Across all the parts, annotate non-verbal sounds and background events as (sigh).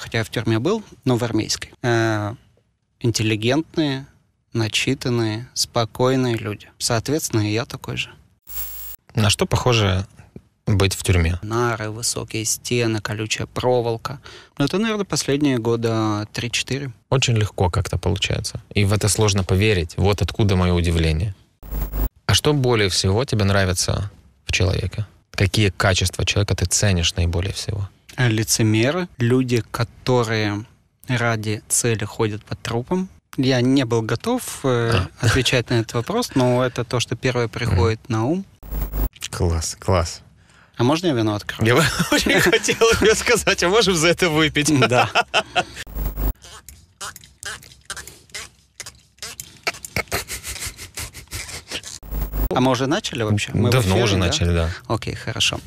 хотя я в тюрьме был, но в армейской. Э, интеллигентные, начитанные, спокойные люди. Соответственно, и я такой же. На что похоже быть в тюрьме? Нары, высокие стены, колючая проволока. Но ну, это, наверное, последние года 3-4. Очень легко как-то получается. И в это сложно поверить. Вот откуда мое удивление. А что более всего тебе нравится в человеке? Какие качества человека ты ценишь наиболее всего? лицемеры, люди, которые ради цели ходят по трупам. Я не был готов э, а. отвечать на этот вопрос, но это то, что первое приходит на ум. Класс, класс. А можно я вино открою? Я (laughs) очень хотел тебе сказать, а можем за это выпить? Да. А мы уже начали вообще? Мы Давно уже да? начали, да. Окей, хорошо.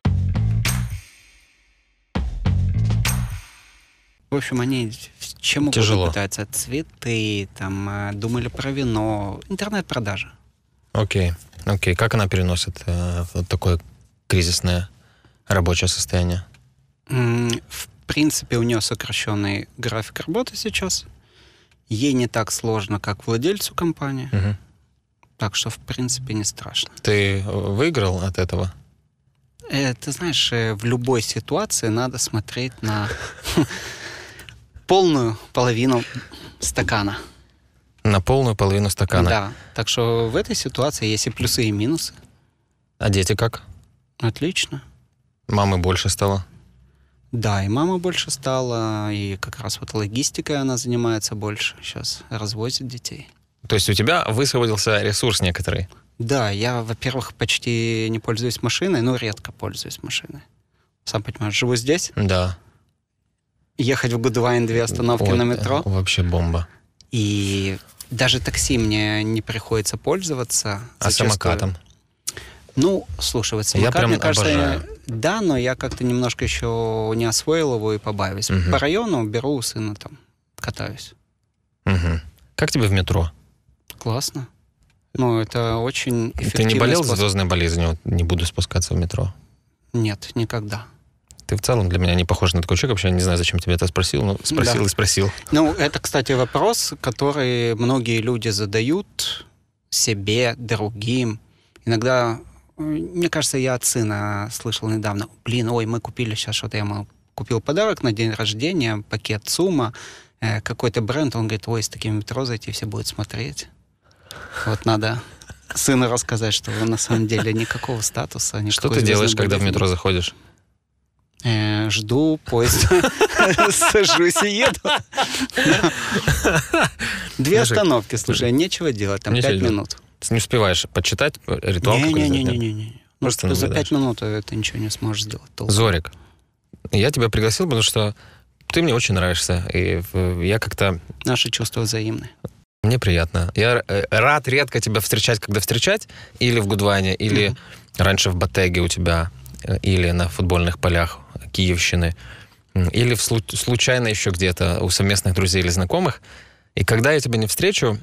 В общем, они чем угодно пытаются. Цветы, там, а, думали про вино, интернет-продажа. Окей, окей. Как она переносит э, вот такое кризисное рабочее состояние? В принципе, у нее сокращенный график работы сейчас. Ей не так сложно, как владельцу компании. Угу. Так что, в принципе, не страшно. Ты э, выиграл от этого? Э, ты знаешь, э, в любой ситуации надо смотреть на (laughs) полную половину стакана. На полную половину стакана. Да. Так что в этой ситуации есть и плюсы, и минусы. А дети как? Отлично. Мамы больше стало? Да, и мама больше стала, и как раз вот логистикой она занимается больше. Сейчас развозит детей. То есть у тебя высвободился ресурс некоторый? Да, я, во-первых, почти не пользуюсь машиной, но редко пользуюсь машиной. Сам понимаешь, живу здесь. Да ехать в Гудвайн две остановки вот, на метро. Вообще бомба. И даже такси мне не приходится пользоваться. А зачастую. самокатом? Ну, слушай, вот самокат, я прям мне кажется, обожаю. да, но я как-то немножко еще не освоил его и побавюсь. Угу. По району беру у сына там, катаюсь. Угу. Как тебе в метро? Классно. Ну, это очень эффективно. Ты не болел способ. звездной болезнью? Не буду спускаться в метро. Нет, никогда ты в целом для меня не похож на такой человек. Вообще я не знаю, зачем тебе это спросил, но спросил да. и спросил. Ну, это, кстати, вопрос, который многие люди задают себе, другим. Иногда, э, мне кажется, я от сына слышал недавно, блин, ой, мы купили сейчас что-то, я ему купил подарок на день рождения, пакет сумма, э, какой-то бренд, он говорит, ой, с таким метро зайти все будут смотреть. Вот надо сыну рассказать, что он на самом деле никакого статуса. Что ты делаешь, когда в метро заходишь? Э, жду поезд, (laughs) сажусь и еду. Две остановки, слушай, нечего делать, там пять минут. Ты не успеваешь подчитать э, ритуал? Не-не-не. не Просто ты за пять минут это ничего не сможешь сделать. Зорик, я тебя пригласил, потому что ты мне очень нравишься. И я как-то... Наши чувства взаимны. Мне приятно. Я э, рад редко тебя встречать, когда встречать. Или в Гудване, или раньше в Батеге у тебя, или на футбольных полях Киевщины, или в слу- случайно еще где-то у совместных друзей или знакомых. И когда я тебя не встречу,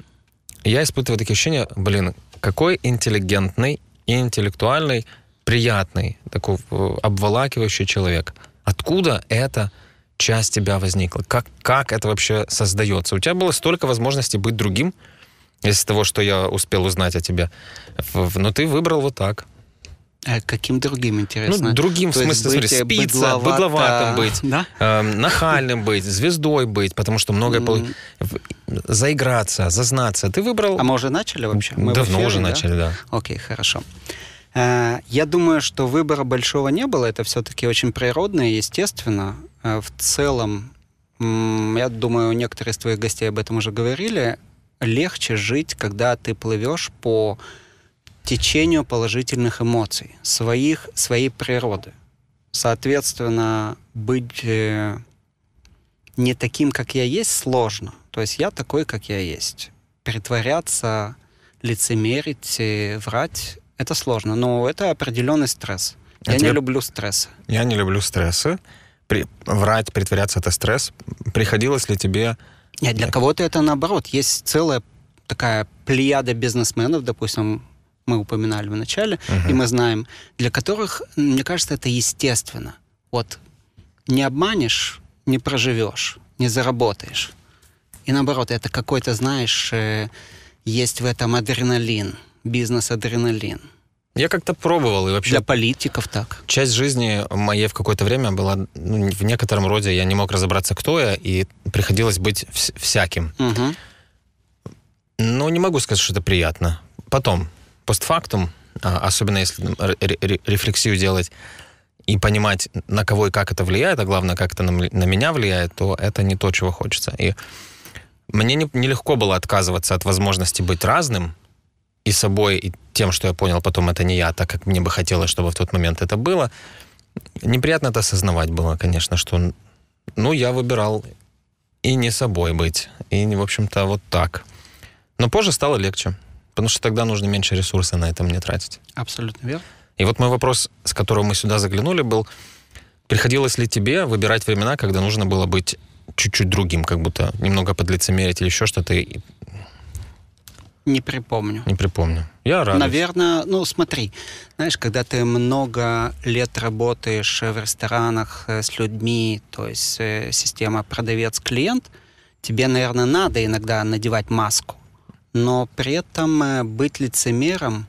я испытываю такие ощущения, блин, какой интеллигентный интеллектуальный, приятный, такой э, обволакивающий человек. Откуда эта часть тебя возникла? Как, как это вообще создается? У тебя было столько возможностей быть другим, из того, что я успел узнать о тебе. Но ты выбрал вот так. А каким другим интересно? Ну, другим, То в смысле, быть, смотри, спиться, быдловато... быдловатым быть, да? э, нахальным быть, звездой быть, потому что многое... Mm. Пол... Заиграться, зазнаться. Ты выбрал... А мы уже начали вообще? Мы Давно эфире, уже да? начали, да. Окей, хорошо. Э, я думаю, что выбора большого не было. Это все-таки очень природно и естественно. Э, в целом, э, я думаю, некоторые из твоих гостей об этом уже говорили, легче жить, когда ты плывешь по течению положительных эмоций, своих, своей природы. Соответственно, быть э, не таким, как я есть, сложно. То есть я такой, как я есть. Притворяться, лицемерить, э, врать — это сложно. Но это определенный стресс. Я это... не люблю стресса. Я не люблю стрессы. При... Врать, притворяться — это стресс. Приходилось ли тебе... Нет, для кого-то это наоборот. Есть целая такая плеяда бизнесменов, допустим, мы упоминали в начале, uh-huh. и мы знаем, для которых, мне кажется, это естественно. Вот не обманешь, не проживешь, не заработаешь. И наоборот, это какой-то, знаешь, э, есть в этом адреналин, бизнес-адреналин. Я как-то пробовал и вообще... Для политиков так. Часть жизни моей в какое-то время была... Ну, в некотором роде я не мог разобраться, кто я, и приходилось быть вс- всяким. Угу. Ну, Но не могу сказать, что это приятно. Потом, постфактум, а, особенно если рефлексию делать и понимать, на кого и как это влияет, а главное, как это на, меня влияет, то это не то, чего хочется. И мне нелегко не, легко было отказываться от возможности быть разным и собой, и тем, что я понял потом, это не я, так как мне бы хотелось, чтобы в тот момент это было. Неприятно это осознавать было, конечно, что ну, я выбирал и не собой быть, и, в общем-то, вот так. Но позже стало легче. Потому что тогда нужно меньше ресурса на это мне тратить. Абсолютно верно. И вот мой вопрос, с которого мы сюда заглянули, был, приходилось ли тебе выбирать времена, когда нужно было быть чуть-чуть другим, как будто немного подлицемерить или еще что-то? Не припомню. Не припомню. Я рад. Наверное, ну смотри, знаешь, когда ты много лет работаешь в ресторанах э, с людьми, то есть э, система продавец-клиент, тебе, наверное, надо иногда надевать маску но при этом э, быть лицемером,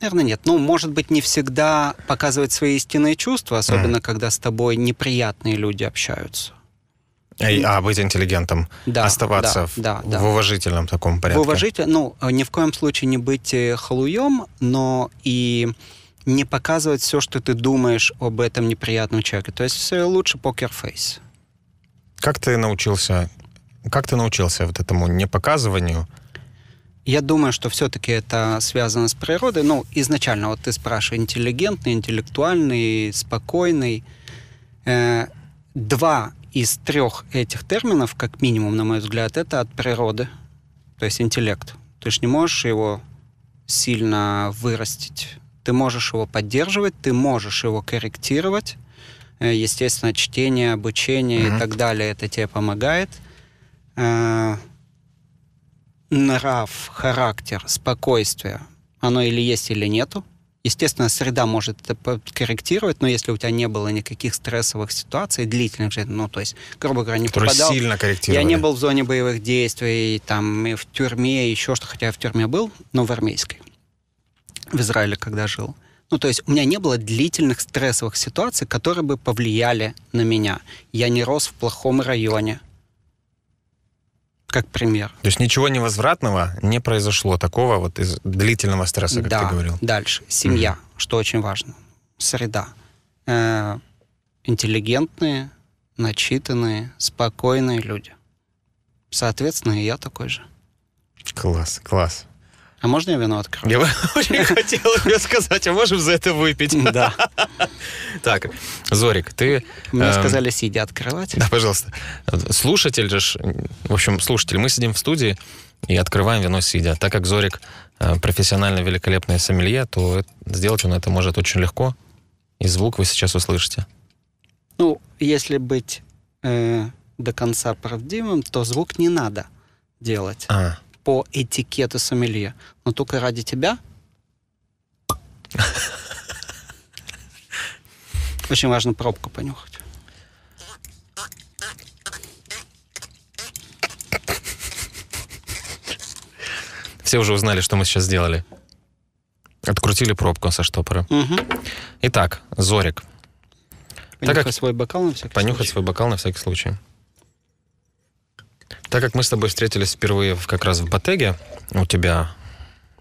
наверное, нет. Ну, может быть, не всегда показывать свои истинные чувства, особенно mm. когда с тобой неприятные люди общаются. А, а быть интеллигентом, да, оставаться да, в, да, да. в уважительном таком порядке. В уважитель, ну, ни в коем случае не быть э, халуем, но и не показывать все, что ты думаешь об этом неприятном человеке. То есть все э, лучше покерфейс. Как ты научился, как ты научился вот этому непоказыванию я думаю, что все-таки это связано с природой. Ну, изначально, вот ты спрашиваешь, интеллигентный, интеллектуальный, спокойный. Э, два из трех этих терминов, как минимум, на мой взгляд, это от природы, то есть интеллект. Ты же не можешь его сильно вырастить. Ты можешь его поддерживать, ты можешь его корректировать. Э, естественно, чтение, обучение mm и так далее это тебе помогает. Э, нрав, характер, спокойствие, оно или есть, или нету. Естественно, среда может это подкорректировать, но если у тебя не было никаких стрессовых ситуаций длительных, же, ну, то есть, грубо говоря, не Которые попадал... сильно Я не был в зоне боевых действий, там, и в тюрьме, еще что, хотя я в тюрьме был, но в армейской. В Израиле, когда жил. Ну, то есть у меня не было длительных стрессовых ситуаций, которые бы повлияли на меня. Я не рос в плохом районе как пример. То есть ничего невозвратного не произошло такого вот из длительного стресса, как да, ты говорил. Дальше семья, mm что очень важно, среда, э, интеллигентные, начитанные, спокойные люди. Соответственно, и я такой же. Класс, класс. А можно я вино открою? Я (laughs) очень хотел тебе сказать, а можем за это выпить? Да. (laughs) Так, Зорик, ты... Мне эм, сказали, сидя открывать. Да, пожалуйста. Слушатель же, в общем, слушатель, мы сидим в студии и открываем вино сидя. Так как Зорик э, профессионально великолепное сомелье, то сделать он это может очень легко. И звук вы сейчас услышите. Ну, если быть э, до конца правдивым, то звук не надо делать. А по этикету сомелье, но только ради тебя. Очень важно пробку понюхать. Все уже узнали, что мы сейчас сделали. Открутили пробку со штопора. Угу. Итак, Зорик. Понюхать так как... свой бокал на всякий понюхать случай. свой бокал на всякий случай. Так как мы с тобой встретились впервые как раз в Батеге, у тебя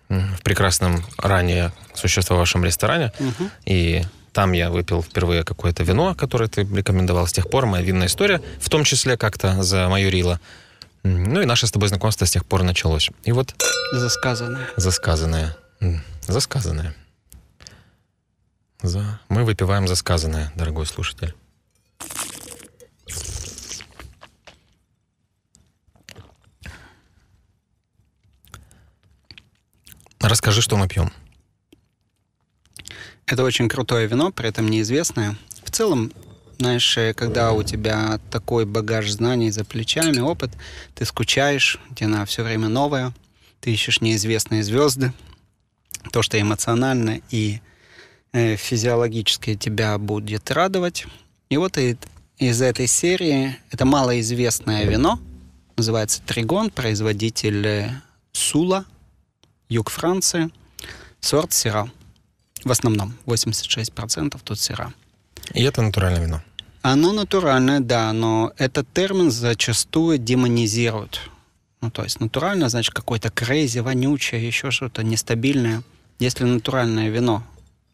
в прекрасном ранее существовавшем ресторане, угу. и там я выпил впервые какое-то вино, которое ты рекомендовал. С тех пор моя винная история, в том числе как-то за мою Рила. Ну и наше с тобой знакомство с тех пор началось. И вот... Засказанное. Засказанное. Засказанное. За... Мы выпиваем засказанное, дорогой слушатель. Расскажи, что мы пьем. Это очень крутое вино, при этом неизвестное. В целом, знаешь, э, когда у тебя такой багаж знаний за плечами, опыт, ты скучаешь, тебе на все время новое, ты ищешь неизвестные звезды, то, что эмоционально и э, физиологически тебя будет радовать. И вот и, из этой серии это малоизвестное вино, называется Тригон, производитель э, Сула – юг Франции. Сорт сера. В основном 86% тут сера. И это натуральное вино? Оно натуральное, да, но этот термин зачастую демонизируют. Ну, то есть натуральное, значит, какое-то крейзи, вонючее, еще что-то нестабильное. Если натуральное вино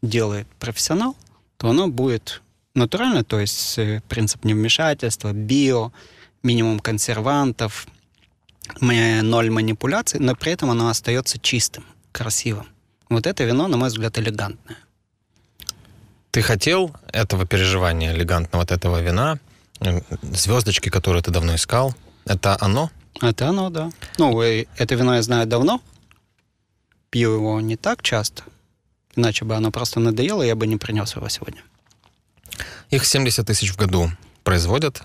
делает профессионал, то оно будет натуральное, то есть э, принцип невмешательства, био, минимум консервантов, ноль манипуляций, но при этом оно остается чистым, красивым. Вот это вино, на мой взгляд, элегантное. Ты хотел этого переживания элегантного вот этого вина, звездочки, которые ты давно искал, это оно? Это оно, да. Ну, э, это вино я знаю давно. Пью его не так часто. Иначе бы оно просто надоело, я бы не принес его сегодня. Их 70 тысяч в году производят.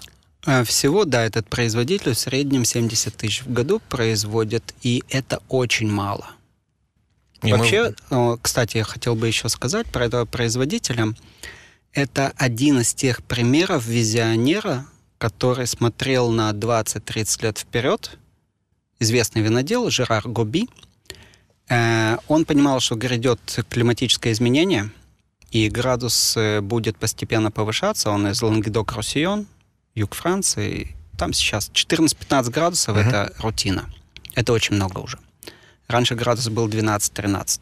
А, всего, да, этот производитель в среднем 70 тысяч в году производит, и это очень мало. И Вообще, мы... кстати, я хотел бы еще сказать про этого производителя. Это один из тех примеров визионера, который смотрел на 20-30 лет вперед, известный винодел Жерар Гоби. Э, он понимал, что грядет климатическое изменение, и градус э, будет постепенно повышаться. Он из Лангедок-Руссион, юг Франции, там сейчас 14-15 градусов угу. это рутина. Это очень много уже. Раньше градус был 12-13.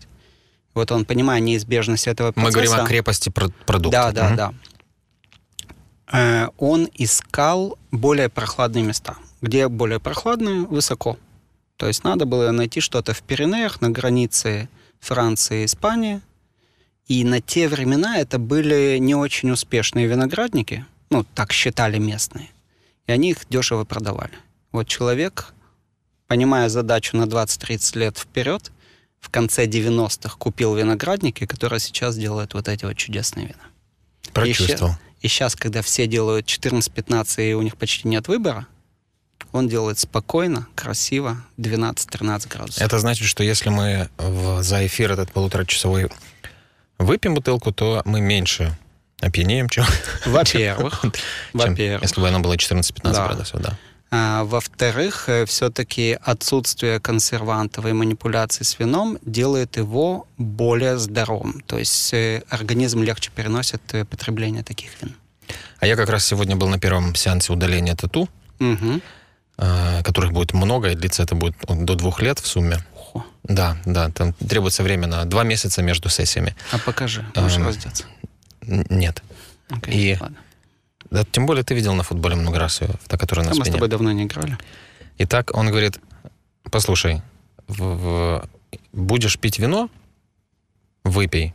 Вот он, понимая неизбежность этого процесса... Мы говорим о крепости продукта. Да, да, угу. да. Э, он искал более прохладные места. Где более прохладные, высоко. То есть надо было найти что-то в Пиренеях, на границе Франции и Испании. И на те времена это были не очень успешные виноградники – ну, так считали местные. И они их дешево продавали. Вот человек, понимая задачу на 20-30 лет вперед, в конце 90-х купил виноградники, которые сейчас делают вот эти вот чудесные вина. Прочувствовал. И, сейчас, когда все делают 14-15, и у них почти нет выбора, он делает спокойно, красиво, 12-13 градусов. Это значит, что если мы в, за эфир этот полуторачасовой выпьем бутылку, то мы меньше опьянеем, чем... Во-первых. (laughs) Во-первых. Если бы оно было 14-15 да. градусов, да. А, во-вторых, э, все-таки отсутствие консервантов и манипуляций с вином делает его более здоровым. То есть э, организм легче переносит э, потребление таких вин. А я как раз сегодня был на первом сеансе удаления тату, угу. которых будет много, и длится это будет до двух лет в сумме. Ого. Да, да, там требуется время на два месяца между сессиями. А покажи, эм, можешь раздеться нет. Okay, ну, и ладно. Да, тем более ты видел на футболе много раз ее, э, та, которая на спине. Ну, мы с тобой давно не играли. И так он говорит, послушай, в, в, будешь пить вино, выпей.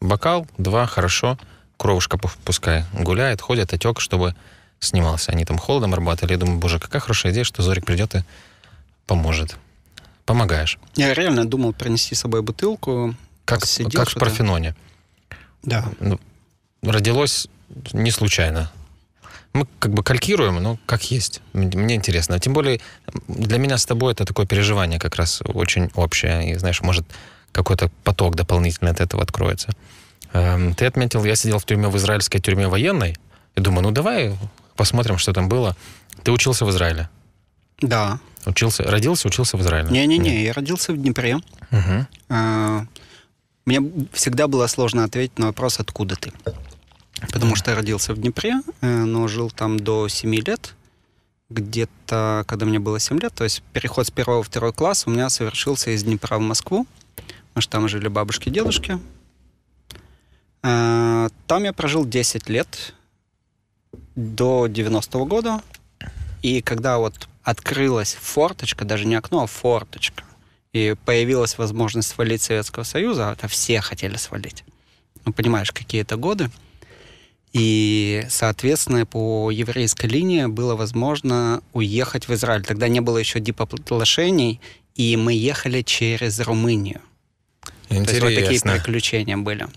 Бокал, два, хорошо. Кровушка пускай гуляет, ходит, отек, чтобы снимался. Они там холодом работали. Я думаю, боже, какая хорошая идея, что Зорик придет и поможет. Помогаешь. Я реально думал принести с собой бутылку. Как, сидел, как в Парфеноне. Да. Ну, родилось не случайно. Мы как бы калькируем, но как есть. Мне интересно. А тем более для меня с тобой это такое переживание как раз очень общее. И знаешь, может какой-то поток дополнительно от этого откроется. Эм, ты отметил, я сидел в тюрьме, в израильской тюрьме военной, и думаю, ну давай посмотрим, что там было. Ты учился в Израиле? Да. Учился, родился, учился в Израиле? Не-не-не, я родился в Днепре. Угу. Мне всегда было сложно ответить на вопрос, откуда ты. Потому что я родился в Днепре, э, но жил там до 7 лет. Где-то, когда мне было 7 лет, то есть переход с первого в второй класс у меня совершился из Днепра в Москву. Потому что там жили бабушки и дедушки. Э, там я прожил 10 лет до 90-го года. И когда вот открылась форточка, даже не окно, а форточка, и появилась возможность свалить Советского Союза, а это все хотели свалить. Ну, понимаешь, какие это годы. И, соответственно, по еврейской линии было возможно уехать в Израиль. Тогда не было еще дипоплошений, и мы ехали через Румынию. Интересно. То есть вот такие приключения были.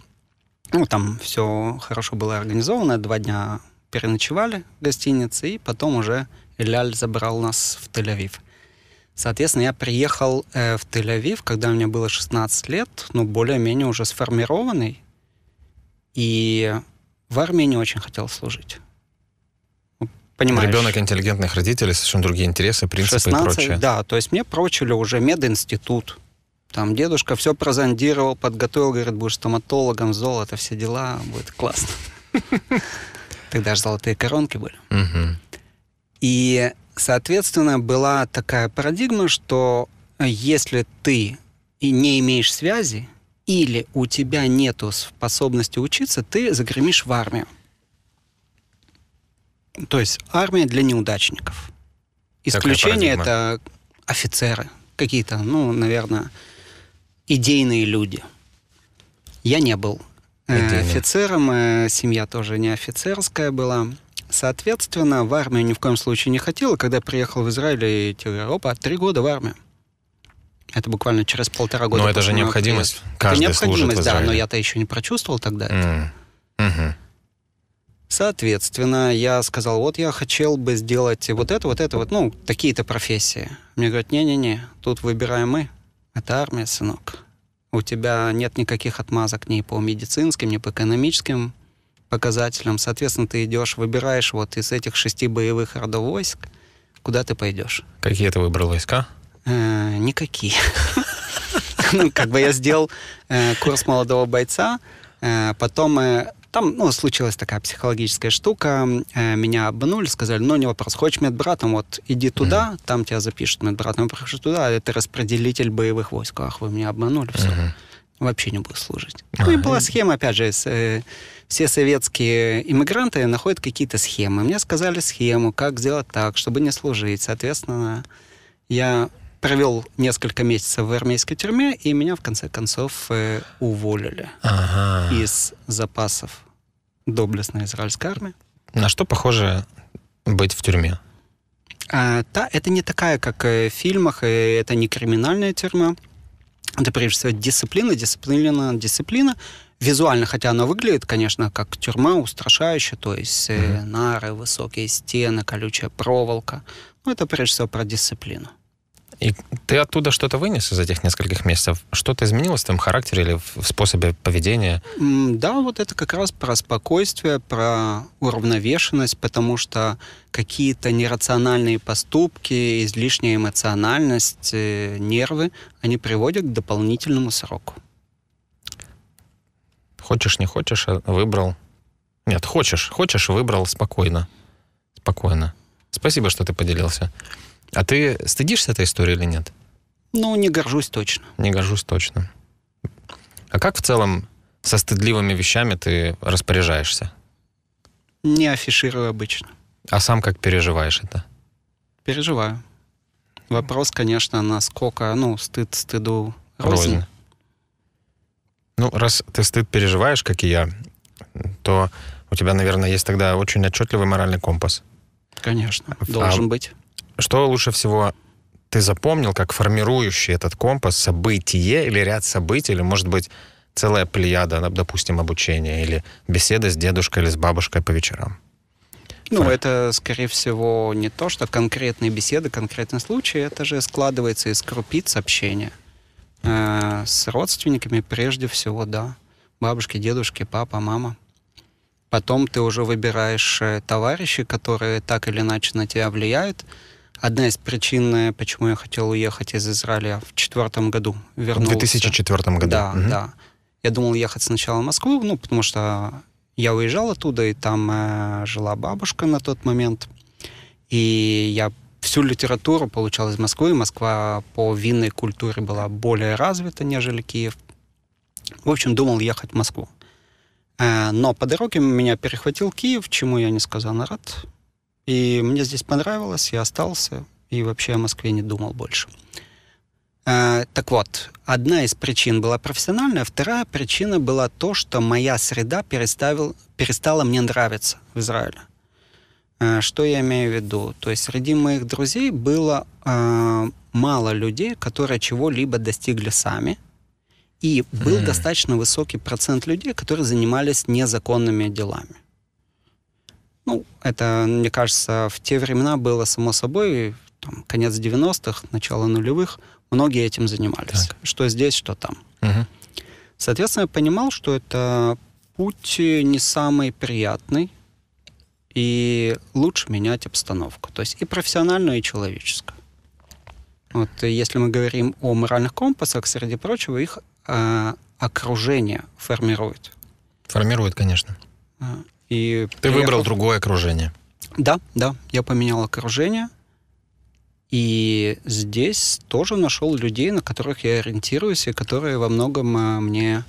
Ну, там все хорошо было организовано, два дня переночевали в гостинице, и потом уже Ляль забрал нас в Тель-Авив. Соответственно, я приехал э, в Тель-Авив, когда мне было 16 лет, ну, более-менее уже сформированный. И в армии не очень хотел служить. Понимаешь. Ребенок интеллигентных родителей, совершенно другие интересы, принципы 16, и прочее. Да, то есть мне прочили уже мединститут. Там дедушка все прозондировал, подготовил, говорит, будешь стоматологом, золото, все дела, будет классно. (laughs) Тогда же золотые коронки были. И Соответственно, была такая парадигма, что если ты и не имеешь связи, или у тебя нет способности учиться, ты загремишь в армию. То есть армия для неудачников. Исключение это офицеры, какие-то, ну, наверное, идейные люди. Я не был э, Идейный. офицером, э, семья тоже не офицерская была. Соответственно, в армию ни в коем случае не хотела. Когда приехал в Израиль и говорю, а три года в армию. Это буквально через полтора года. Но это же необходимость. Приезд. Каждый это необходимость, да, но я-то еще не прочувствовал тогда mm. это. mm Соответственно, я сказал, вот я хотел бы сделать вот это, вот это, вот, ну, такие-то профессии. Мне говорят, не-не-не, тут выбираем мы. Это армия, сынок. У тебя нет никаких отмазок ни по медицинским, ни по экономическим показателям. Соответственно, ты идешь, выбираешь вот из этих шести боевых родов войск, куда ты пойдешь. Какие ты выбрал войска? Э, никакие. (laughs) Ну, как бы я сделал э, курс молодого бойца, э, потом э, там, ну, случилась такая психологическая штука, меня обманули, сказали, ну, не вопрос, хочешь медбратом, вот иди туда, mm-hmm. там тебя запишут медбратом, я прохожу туда, а это распределитель боевых войск, ах, вы меня обманули, все, mm-hmm. вообще не буду служить. Ну, а, и была схема, опять же, с все советские иммигранты находят какие-то схемы. Мне сказали схему, как сделать так, чтобы не служить. Соответственно, я провел несколько месяцев в армейской тюрьме, и меня в конце концов э, уволили ага. из запасов доблестной израильской армии. На что похоже быть в тюрьме? А, та, это не такая, как э, в фильмах, э, это не криминальная тюрьма. Это прежде всего дисциплина, дисциплина, дисциплина визуально, хотя оно выглядит, конечно, как тюрьма устрашающая, то есть mm-hmm. нары, высокие стены, колючая проволока. Но ну, это прежде всего про дисциплину. И ты оттуда что-то вынес из этих нескольких месяцев? Что-то изменилось в твоем характере или в способе поведения? Да, вот это как раз про спокойствие, про уравновешенность, потому что какие-то нерациональные поступки, излишняя эмоциональность, э, нервы, они приводят к дополнительному сроку. Хочешь, не хочешь, а выбрал. Нет, хочешь, хочешь, выбрал спокойно. Спокойно. Спасибо, что ты поделился. А ты стыдишься этой истории или нет? Ну, не горжусь точно. Не горжусь точно. А как в целом со стыдливыми вещами ты распоряжаешься? Не афиширую обычно. А сам как переживаешь это? Переживаю. Вопрос, конечно, насколько, ну, стыд стыду рознь. рознь. Ну, раз ты стыд переживаешь, как и я, то у тебя, наверное, есть тогда очень отчетливый моральный компас. Конечно, а должен а быть. Что лучше всего ты запомнил как формирующий этот компас событие или ряд событий, или, может быть, целая плеяда, допустим, обучения, или беседа с дедушкой или с бабушкой по вечерам? Ну, Фа. это, скорее всего, не то, что конкретные беседы, конкретные случаи. это же складывается из крупиц общения. Э, с родственниками прежде всего, да. Бабушки, дедушки, папа, мама. Потом ты уже выбираешь э, товарищей, которые так или иначе на тебя влияют. Одна из причин, э, почему я хотел уехать из Израиля в четвертом году. Вернулся. В 2004 году? Да, угу. да. Я думал ехать сначала в Москву, ну, потому что я уезжал оттуда, и там э, жила бабушка на тот момент. И я всю литературу получал из Москвы. Москва по винной культуре была более развита, нежели Киев. В общем, думал ехать в Москву. Э, но по дороге меня перехватил Киев, чему я не сказал на рад. И мне здесь понравилось, я остался, и вообще о Москве не думал больше. Э, так вот, одна из причин была профессиональная, вторая причина была то, что моя среда перестала мне нравиться в Израиле. Э, что я имею в виду? То есть среди моих друзей было э, мало людей, которые чего-либо достигли сами. И был mm-hmm. достаточно высокий процент людей, которые занимались незаконными делами. Ну, это, мне кажется, в те времена было само собой, там, конец 90-х, начало нулевых, многие этим занимались. Так. Что здесь, что там. Угу. Соответственно, я понимал, что это путь не самый приятный, и лучше менять обстановку, то есть и профессиональную, и человеческую. Вот э, если мы говорим о моральных компасах, среди прочего, их э, окружение формирует. Формирует, конечно. Э, и Ты выбрал этом... другое окружение. Да, да, я поменял окружение. И здесь тоже нашел людей, на которых я ориентируюсь, и которые во многом э, мне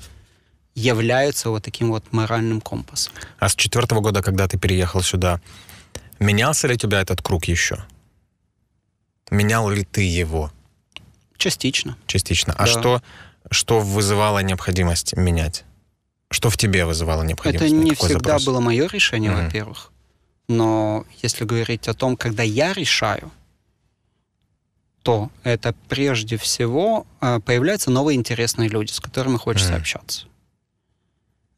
являются вот таким вот моральным компасом. А с четвертого года, когда ты переехал сюда, менялся ли у тебя этот круг еще? Менял ли ты его? Частично. Частично. А да. что, что вызывало необходимость менять? Что в тебе вызывало необходимость? Это не всегда запрос? было мое решение, mm-hmm. во-первых. Но если говорить о том, когда я решаю, то это прежде всего э, появляются новые интересные люди, с которыми хочется mm-hmm. общаться.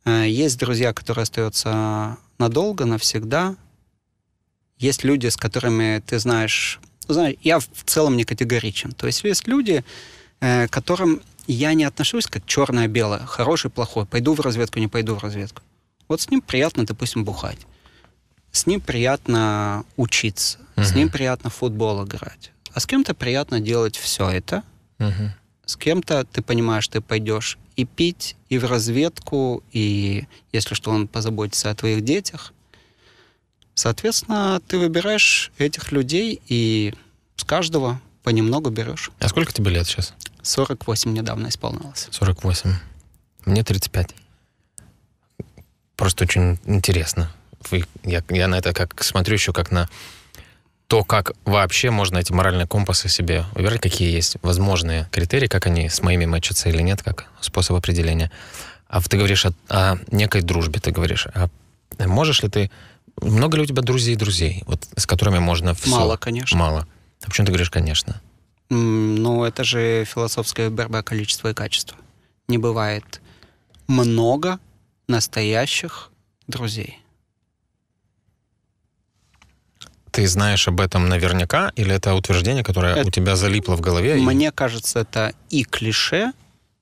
Э, есть друзья, которые остаются надолго, навсегда. Есть люди, с которыми ты знаешь... знаешь я в целом не категоричен. То есть есть люди, э, к которым я не отношусь как черное-белое, хороший, плохой, пойду в разведку, не пойду в разведку. Вот с ним приятно, допустим, бухать. С ним приятно учиться. Угу. С ним приятно в футбол играть. А с кем-то приятно делать все это. Угу с кем-то, ты понимаешь, ты пойдешь и пить, и в разведку, и, если что, он позаботится о твоих детях. Соответственно, ты выбираешь этих людей и с каждого понемногу берешь. А сколько тебе лет сейчас? 48 недавно исполнилось. 48. Мне 35. Просто очень интересно. Я, я на это как смотрю еще как на то, как вообще можно эти моральные компасы себе выбирать, какие есть возможные критерии, как они с моими мочатся или нет, как способ определения. А ты говоришь о, о некой дружбе, ты говоришь. А можешь ли ты... Много ли у тебя друзей друзей, вот, с которыми можно все? Мало, конечно. Мало. А почему ты говоришь «конечно»? Ну, это же философская борьба количества и качества. Не бывает много настоящих друзей. Ты знаешь об этом наверняка, или это утверждение, которое это... у тебя залипло в голове? Мне и... кажется, это и клише,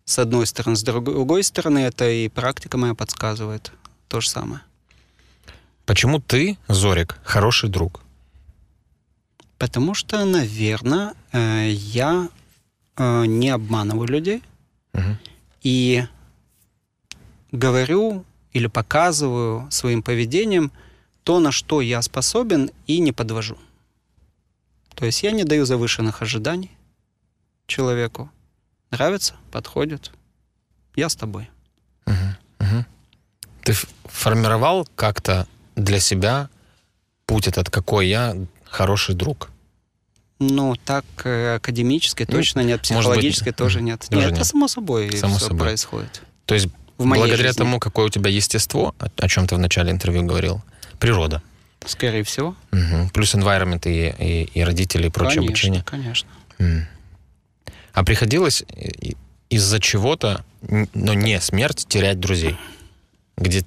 с одной стороны. С другой стороны, это и практика моя подсказывает то же самое. Почему ты, Зорик, хороший друг? Потому что, наверное, э, я э, не обманываю людей угу. и говорю или показываю своим поведением – то, на что я способен, и не подвожу. То есть я не даю завышенных ожиданий человеку. Нравится, подходит. Я с тобой. Угу, угу. Ты формировал как-то для себя путь этот, какой я хороший друг? Ну, так э, академической ну, точно нет, психологической быть, тоже нет. Тоже нет, нет, это само собой само все собой. происходит. То есть в благодаря жизни. тому, какое у тебя естество, о чем ты в начале интервью говорил, природа. Скорее всего. Угу. Плюс environment и, и, и родители и прочее конечно, обучение. Конечно. М. А приходилось из-за чего-то, но не смерть, терять друзей? Где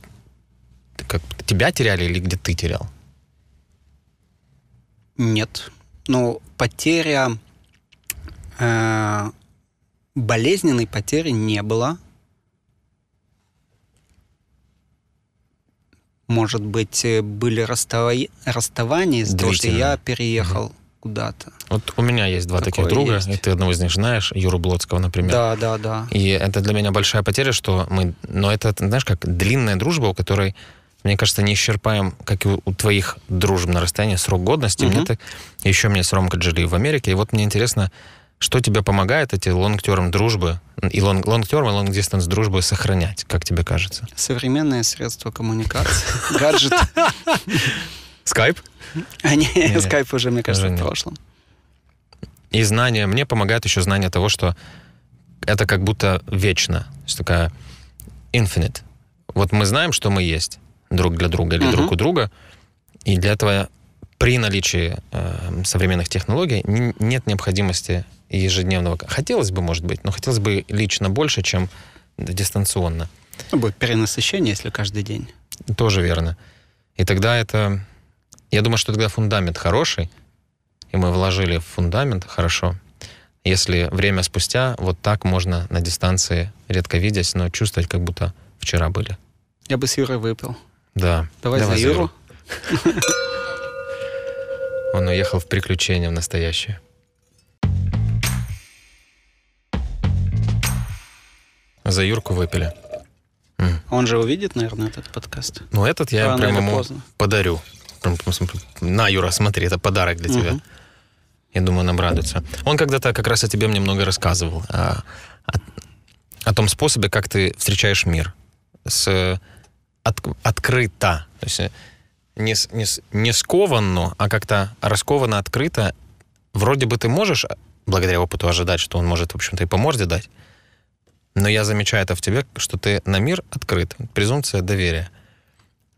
как, тебя теряли или где ты терял? Нет. Ну, потеря... Э, болезненной потери не было. может быть, э, были расстава... расставания из-за того, что я переехал угу. куда-то. Вот у меня есть два Такое таких друга, есть. и ты одного из них знаешь, Юру Блоцкого, например. Да, да, да. И это для меня большая потеря, что мы... Но это, знаешь, как длинная дружба, у которой мне кажется, не исчерпаем, как и у твоих дружб на расстоянии, срок годности. Угу. Мне так... Еще мне с Ромкой жили в Америке, и вот мне интересно, что тебе помогает эти лонгтерм дружбы и лонгтерм и лонгдистанс дружбы сохранять, как тебе кажется? Современные средства коммуникации, (laughs) гаджет. Скайп? А Не, (laughs) скайп уже, мне кажется, в прошлом. И знание, мне помогает еще знание того, что это как будто вечно, что такая infinite. Вот мы знаем, что мы есть друг для друга или друг у друга, и для этого при наличии э, современных технологий нет необходимости ежедневного. Хотелось бы, может быть, но хотелось бы лично больше, чем дистанционно. Ну, будет перенасыщение, если каждый день. Тоже верно. И тогда это... Я думаю, что тогда фундамент хороший, и мы вложили в фундамент хорошо. Если время спустя, вот так можно на дистанции, редко видясь, но чувствовать, как будто вчера были. Я бы с Юрой выпил. Да. Давай, Давай за Юру. За Юру. Он уехал в приключения в настоящее. За Юрку выпили. Он же увидит, наверное, этот подкаст. Ну, этот я Рано прям ему поздно. подарю. на, Юра, смотри, это подарок для тебя. Я думаю, нам радуется. Он когда-то как раз о тебе мне много рассказывал. О, а, о, о том способе, как ты встречаешь мир. С, от, открыто. То есть э, не, не, не скованно, а как-то раскованно, открыто. Вроде бы ты можешь, а, благодаря опыту, ожидать, что он может, в общем-то, и по морде дать. Но я замечаю это в тебе, что ты на мир открыт. Презумпция доверия.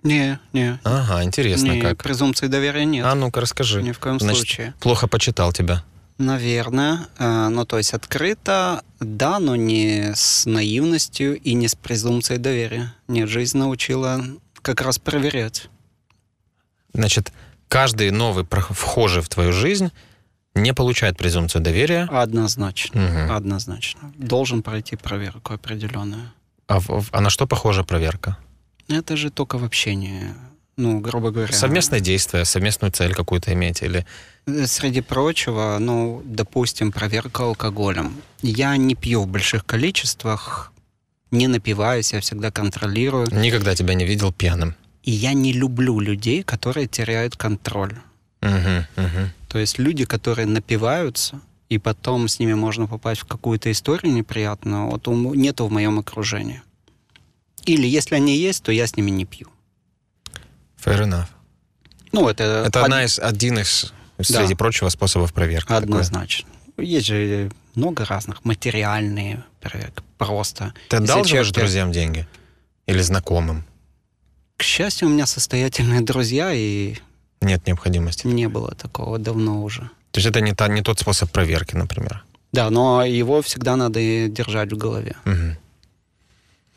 Не, не. Ага, интересно не, как. Презумпции доверия нет. А ну-ка расскажи. Ни в коем Значит, случае. Плохо почитал тебя. Наверное. Э, ну, то есть открыто, да, но не с наивностью и не с презумпцией доверия. Нет, жизнь научила как раз проверять. Значит, каждый новый вхожий в твою жизнь не получает презумпцию доверия? Однозначно. Угу. Однозначно. Должен пройти проверку определенную. А, а на что похожа проверка? Это же только в общении. Ну, грубо говоря. Совместное действие, совместную цель какую-то иметь или... Э, среди прочего, ну, допустим, проверка алкоголем. Я не пью в больших количествах, не напиваюсь, я всегда контролирую. Никогда тебя не видел пьяным. И я не люблю людей, которые теряют контроль. Угу, угу. То есть люди, которые напиваются, и потом с ними можно попасть в какую-то историю неприятную, вот нету в моем окружении. Или если они есть, то я с ними не пью. Fair enough. Ну, это... Это под... одна из, один из, среди да. прочего, способов проверки. Однозначно. Такое. Есть же много разных. Материальные проверки, просто. Ты одалживаешь человек... друзьям деньги? Или знакомым? К счастью, у меня состоятельные друзья, и нет необходимости? Не было такого давно уже. То есть это не, та, не тот способ проверки, например? Да, но его всегда надо держать в голове. Угу.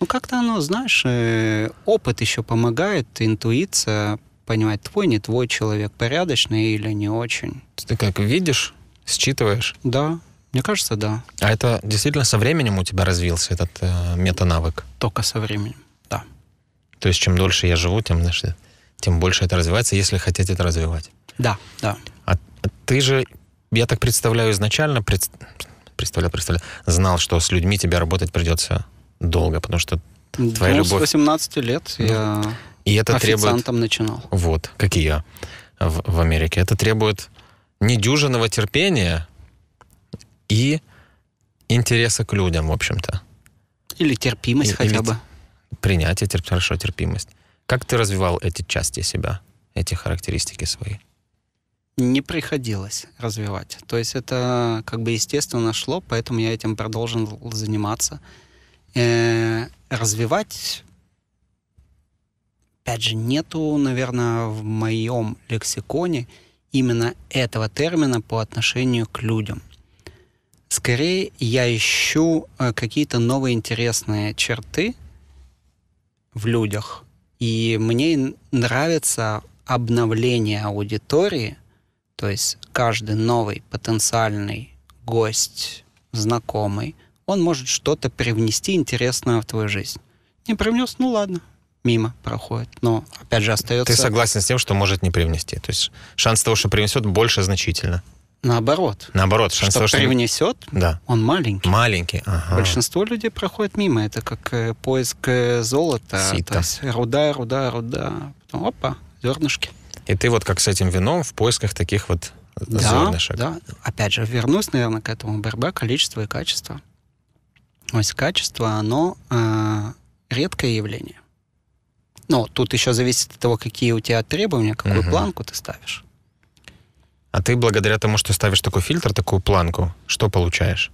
Ну, как-то оно, знаешь, э, опыт еще помогает, интуиция, понимать, твой, не твой человек, порядочный или не очень. Ты как видишь, считываешь? Да, мне кажется, да. А это действительно со временем у тебя развился этот э, метанавык? Только со временем, да. То есть чем дольше я живу, тем, знаешь, тем больше это развивается, если хотите это развивать. Да, да. А ты же, я так представляю, изначально пред, представлял, представлял, знал, что с людьми тебе работать придется долго, потому что твоя ну, любовь... с 18 лет ну, я и это официантом требует... начинал. Вот, как и я в, в Америке. Это требует недюжинного терпения и интереса к людям, в общем-то. Или терпимость и, хотя или... бы. Принятие, терп... хорошо, терпимость. Как ты развивал эти части себя, эти характеристики свои? Не приходилось развивать. То есть это как бы естественно шло, поэтому я этим продолжил заниматься. Э, развивать, опять же, нету, наверное, в моем лексиконе именно этого термина по отношению к людям. Скорее, я ищу э, какие-то новые интересные черты в людях – и мне нравится обновление аудитории, то есть каждый новый потенциальный гость, знакомый, он может что-то привнести интересное в твою жизнь. Не привнес, ну ладно, мимо проходит. Но опять же остается... Ты согласен с тем, что может не привнести? То есть шанс того, что привнесет, больше значительно. Наоборот. Наоборот, шанс что, того, что привнесет, да. он маленький. Маленький. Ага. Большинство людей проходит мимо. Это как э, поиск э, золота. Сита. То есть руда, руда, руда. Потом опа, зернышки. И ты вот как с этим вином в поисках таких вот да, зернышек. Да, опять же, вернусь, наверное, к этому. Борьба количество и качество. То есть качество, оно э, редкое явление. Но тут еще зависит от того, какие у тебя требования, какую угу. планку ты ставишь. А ты благодаря тому, что ставишь такой фильтр, такую планку, что получаешь?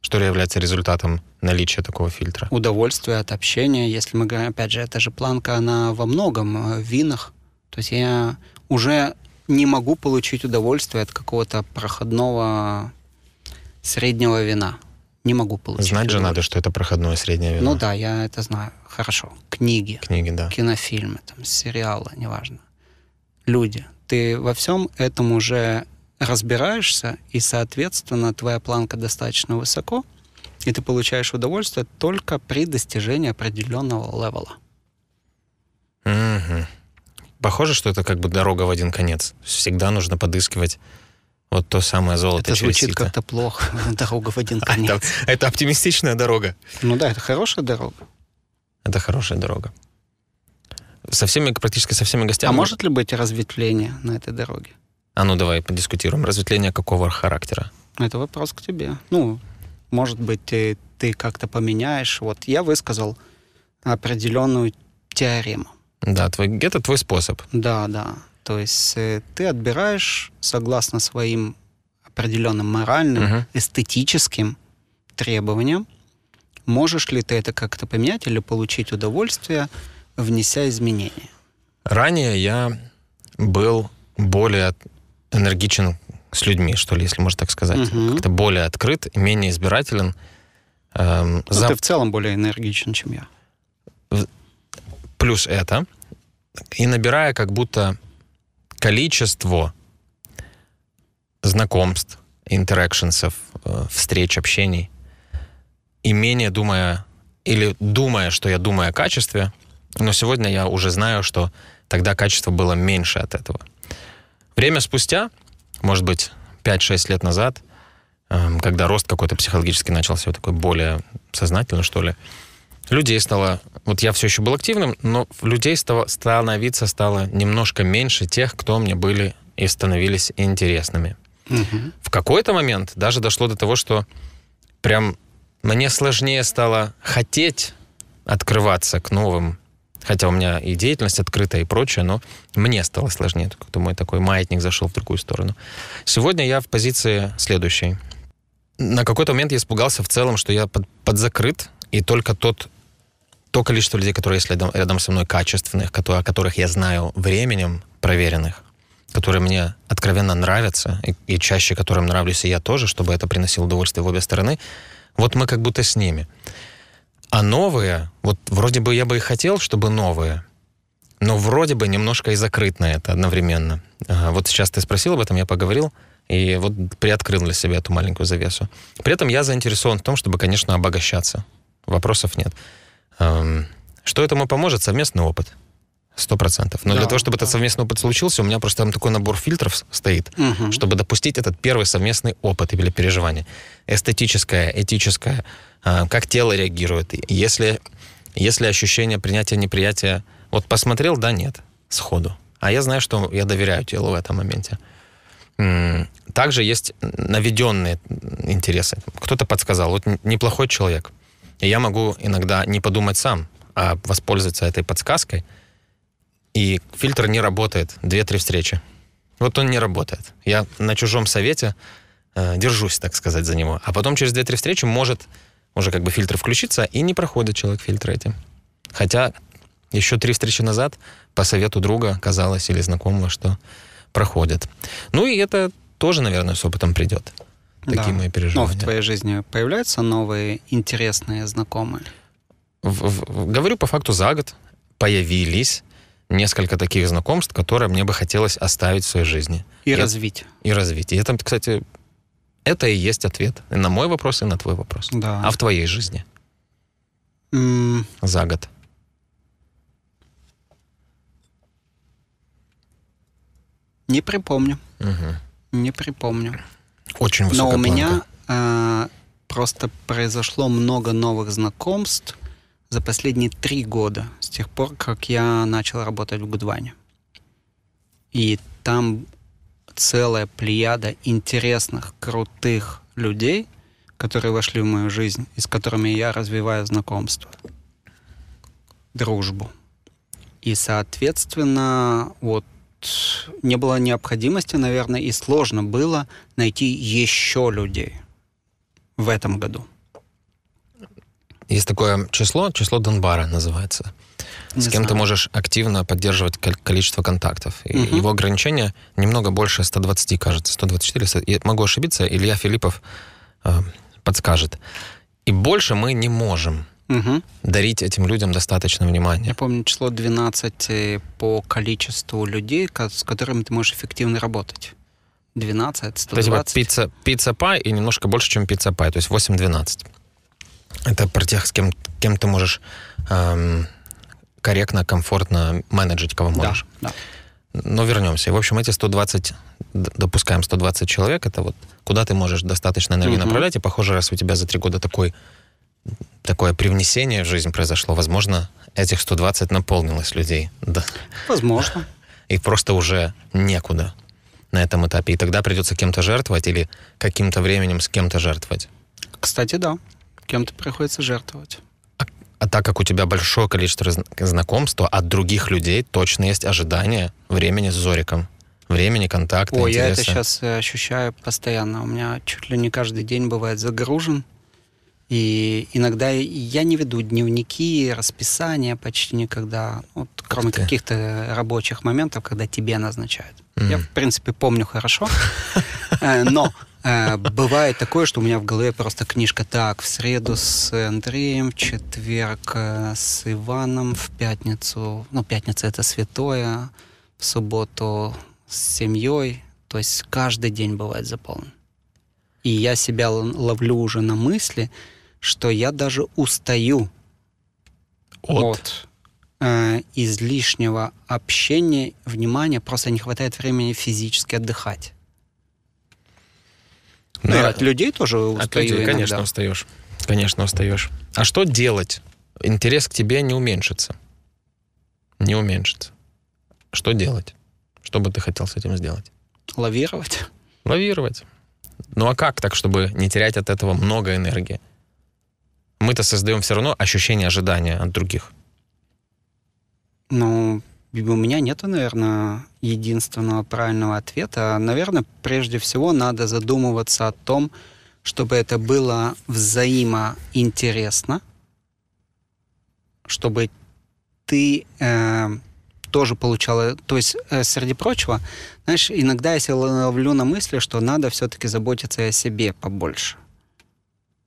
Что является результатом наличия такого фильтра? Удовольствие от общения. Если мы говорим, опять же, эта же планка, она во многом э, в винах. То есть я уже не могу получить удовольствие от какого-то проходного среднего вина. Не могу получить. Знать же надо, что это проходное среднее вино. Ну да, я это знаю. Хорошо. Книги. Книги, да. Кинофильмы, там, сериалы, неважно. Люди ты во всем этом уже разбираешься, и, соответственно, твоя планка достаточно высоко, и ты получаешь удовольствие только при достижении определенного левела. Угу. Похоже, что это как бы дорога в один конец. Всегда нужно подыскивать вот то самое золото. Это звучит как-то плохо. (laughs) (laughs) Дорога в один конец. это оптимистичная дорога. Ну да, это хорошая дорога. Это хорошая дорога со всеми, практически со всеми гостями. А может ли быть разветвление на этой дороге? А ну давай подискутируем. Разветвление какого характера? Ну, это вопрос к тебе. Ну, может быть, ты, ты как-то поменяешь. Вот я высказал определенную теорему. Да, твой, это твой способ. Да, да. То есть э, ты отбираешь согласно своим определенным моральным, угу. эстетическим требованиям, можешь ли ты это как-то поменять или получить удовольствие внеся изменения? Ранее я был более энергичен с людьми, что ли, если можно так сказать. Угу. Как-то более открыт, менее избирателен. Эм, ну, за... Ты в целом более энергичен, чем я. Плюс это. И набирая как будто количество знакомств, интеракшенсов, э, встреч, общений, и менее думая, или думая, что я думаю о качестве, но сегодня я уже знаю, что тогда качество было меньше от этого. Время спустя, может быть, 5-6 лет назад, эм, когда рост какой-то психологически начался, такой более сознательно, что ли, людей стало... Вот я все еще был активным, но людей стало, становиться стало немножко меньше тех, кто мне были и становились интересными. Угу. В какой-то момент даже дошло до того, что прям мне сложнее стало хотеть открываться к новым Хотя у меня и деятельность открытая, и прочее, но мне стало сложнее. Как-то мой такой маятник зашел в другую сторону. Сегодня я в позиции следующей. На какой-то момент я испугался в целом, что я под, закрыт и только тот то количество людей, которые есть рядом, рядом со мной, качественных, которые, о которых я знаю временем, проверенных, которые мне откровенно нравятся, и, и чаще которым нравлюсь и я тоже, чтобы это приносило удовольствие в обе стороны, вот мы как будто с ними. А новые, вот вроде бы я бы и хотел, чтобы новые, но вроде бы немножко и закрыт на это одновременно. Вот сейчас ты спросил об этом, я поговорил, и вот приоткрыл для себя эту маленькую завесу. При этом я заинтересован в том, чтобы, конечно, обогащаться. Вопросов нет. Эм, что этому поможет? Совместный опыт. Сто процентов. Но да, для того, чтобы да. этот совместный опыт случился, у меня просто там такой набор фильтров стоит, угу. чтобы допустить этот первый совместный опыт или переживание. Эстетическое, этическое, а, как тело реагирует. Если, если ощущение принятия, неприятия... Вот посмотрел, да, нет, сходу. А я знаю, что я доверяю телу в этом моменте. Также есть наведенные интересы. Кто-то подсказал, вот неплохой человек. И я могу иногда не подумать сам, а воспользоваться этой подсказкой. И фильтр не работает. Две-три встречи. Вот он не работает. Я на чужом совете э, держусь, так сказать, за него. А потом через две-три встречи может уже как бы фильтр включится, и не проходит человек фильтр эти. Хотя еще три встречи назад по совету друга казалось или знакомого, что проходит. Ну и это тоже, наверное, с опытом придет. Такие да. мои переживания. Но в твоей жизни появляются новые интересные знакомые? В, в, говорю по факту за год появились несколько таких знакомств, которые мне бы хотелось оставить в своей жизни. И, и развить. И развить. И это, кстати, это и есть ответ и на мой вопрос, и на твой вопрос. Да. А в твоей жизни? Mm. За год. Не припомню. Угу. Не припомню. Очень высокая Но у планка. меня а, э, просто произошло много новых знакомств за последние три года, с тех пор, как я начал работать в Гудване. И там целая плеяда интересных, крутых людей, которые вошли в мою жизнь и с которыми я развиваю знакомство, дружбу. И, соответственно, вот не было необходимости, наверное, и сложно было найти еще людей в этом году. Есть такое число, число Донбара называется с кем знаю. ты можешь активно поддерживать количество контактов. И угу. Его ограничение немного больше 120, кажется, 124. Я могу ошибиться, Илья Филиппов э, подскажет. И больше мы не можем угу. дарить этим людям достаточно внимания. Я помню число 12 по количеству людей, с которыми ты можешь эффективно работать. 12, 120. То есть, вот, типа, пицца, пицца пай и немножко больше, чем пицца пай, то есть 8-12. Это про тех, с кем, кем ты можешь эм, корректно, комфортно менеджить, кого можешь. Да, да. Ну, Но вернемся. В общем, эти 120, допускаем 120 человек, это вот куда ты можешь достаточно энергии угу. направлять, и, похоже, раз у тебя за три года такой, такое привнесение в жизнь произошло, возможно, этих 120 наполнилось людей. Да. Возможно. И просто уже некуда на этом этапе. И тогда придется кем-то жертвовать или каким-то временем с кем-то жертвовать. Кстати, да. Кем-то приходится жертвовать а так как у тебя большое количество знакомств, от других людей точно есть ожидание времени с Зориком. Времени, контакта, Ой, интереса. я это сейчас э, ощущаю постоянно. У меня чуть ли не каждый день бывает загружен. И иногда я не веду дневники, расписания почти никогда, вот, кроме каких-то рабочих моментов, когда тебе назначают. Mm. Я, в принципе, помню хорошо, (laughs) э, но Э, бывает такое, что у меня в голове просто книжка. Так, в среду с Андреем, в четверг э, с Иваном, в пятницу, ну, пятница это святое, в субботу с семьей. То есть каждый день бывает заполнен. И я себя ловлю уже на мысли, что я даже устаю от, от э, излишнего общения, внимания, просто не хватает времени физически отдыхать. Ну, да. от людей тоже устаю От людей, конечно, устаешь. Конечно, устаешь. А что делать? Интерес к тебе не уменьшится. Не уменьшится. Что делать? Что бы ты хотел с этим сделать? Лавировать. Лавировать. Ну а как так, чтобы не терять от этого много энергии? Мы-то создаем все равно ощущение ожидания от других. Ну, у меня нету, наверное, единственного правильного ответа. Наверное, прежде всего надо задумываться о том, чтобы это было взаимоинтересно, чтобы ты э, тоже получала... То есть, э, среди прочего, знаешь, иногда я себя ловлю на мысли, что надо все-таки заботиться о себе побольше.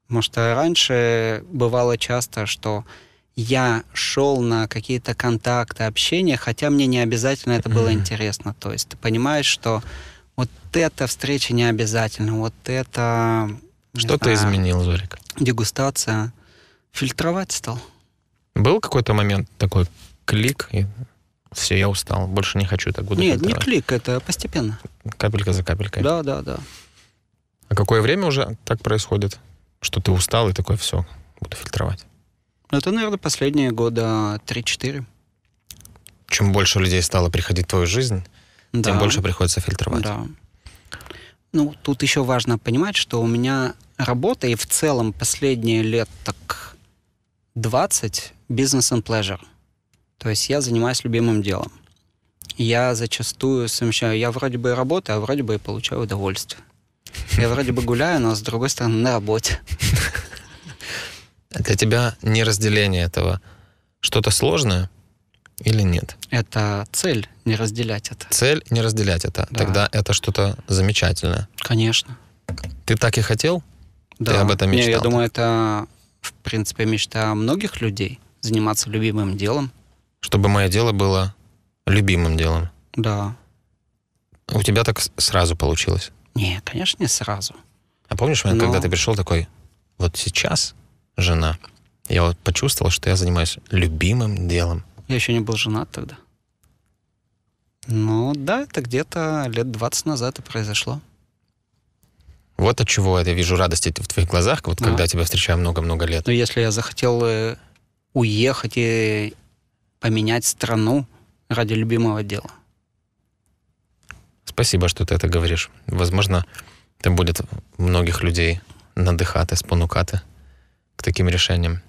Потому что раньше бывало часто, что я шел на какие-то контакты, общения, хотя мне не обязательно это было интересно. То есть ты понимаешь, что вот эта встреча не обязательно, вот это... Что ты изменил, Зорик? Дегустация. Фильтровать стал. Был какой-то момент такой клик, и все, я устал, больше не хочу так буду Нет, не клик, это постепенно. Капелька за капелькой. Да, да, да. А какое время уже так происходит, что ты устал и такой, все, буду фильтровать? Ну, это, наверное, последние года 3-4. Чем больше людей стало приходить в твою жизнь, да. тем больше приходится фильтровать. Да. Ну, тут еще важно понимать, что у меня работа и в целом последние лет так 20 бизнес and pleasure. То есть я занимаюсь любимым делом. Я зачастую совмещаю, я вроде бы работаю, а вроде бы и получаю удовольствие. Я вроде бы гуляю, но с другой стороны на работе. (laughs) для тебя не разделение этого что-то сложное или нет? Это цель не разделять это. Цель не разделять это. Да. Тогда это что-то замечательное. Конечно. Ты так и хотел? Да. Ты об этом мечтал? Не, я думаю, это, в принципе, мечта многих людей заниматься любимым делом. Чтобы мое дело было любимым делом. Да. У тебя так сразу получилось? Не, конечно, не сразу. А помнишь, момент, Но... когда ты пришел такой, вот сейчас жена. Я вот почувствовал, что я занимаюсь любимым делом. Я еще не был женат тогда. Ну да, это где-то лет 20 назад и произошло. Вот от чего я вижу радости в твоих глазах, вот а. когда тебя встречаю много-много лет. Ну, если я захотел э, уехать и поменять страну ради любимого дела. Спасибо, что ты это говоришь. Возможно, это будет многих людей надыхаты, спонукаты к таким решениям.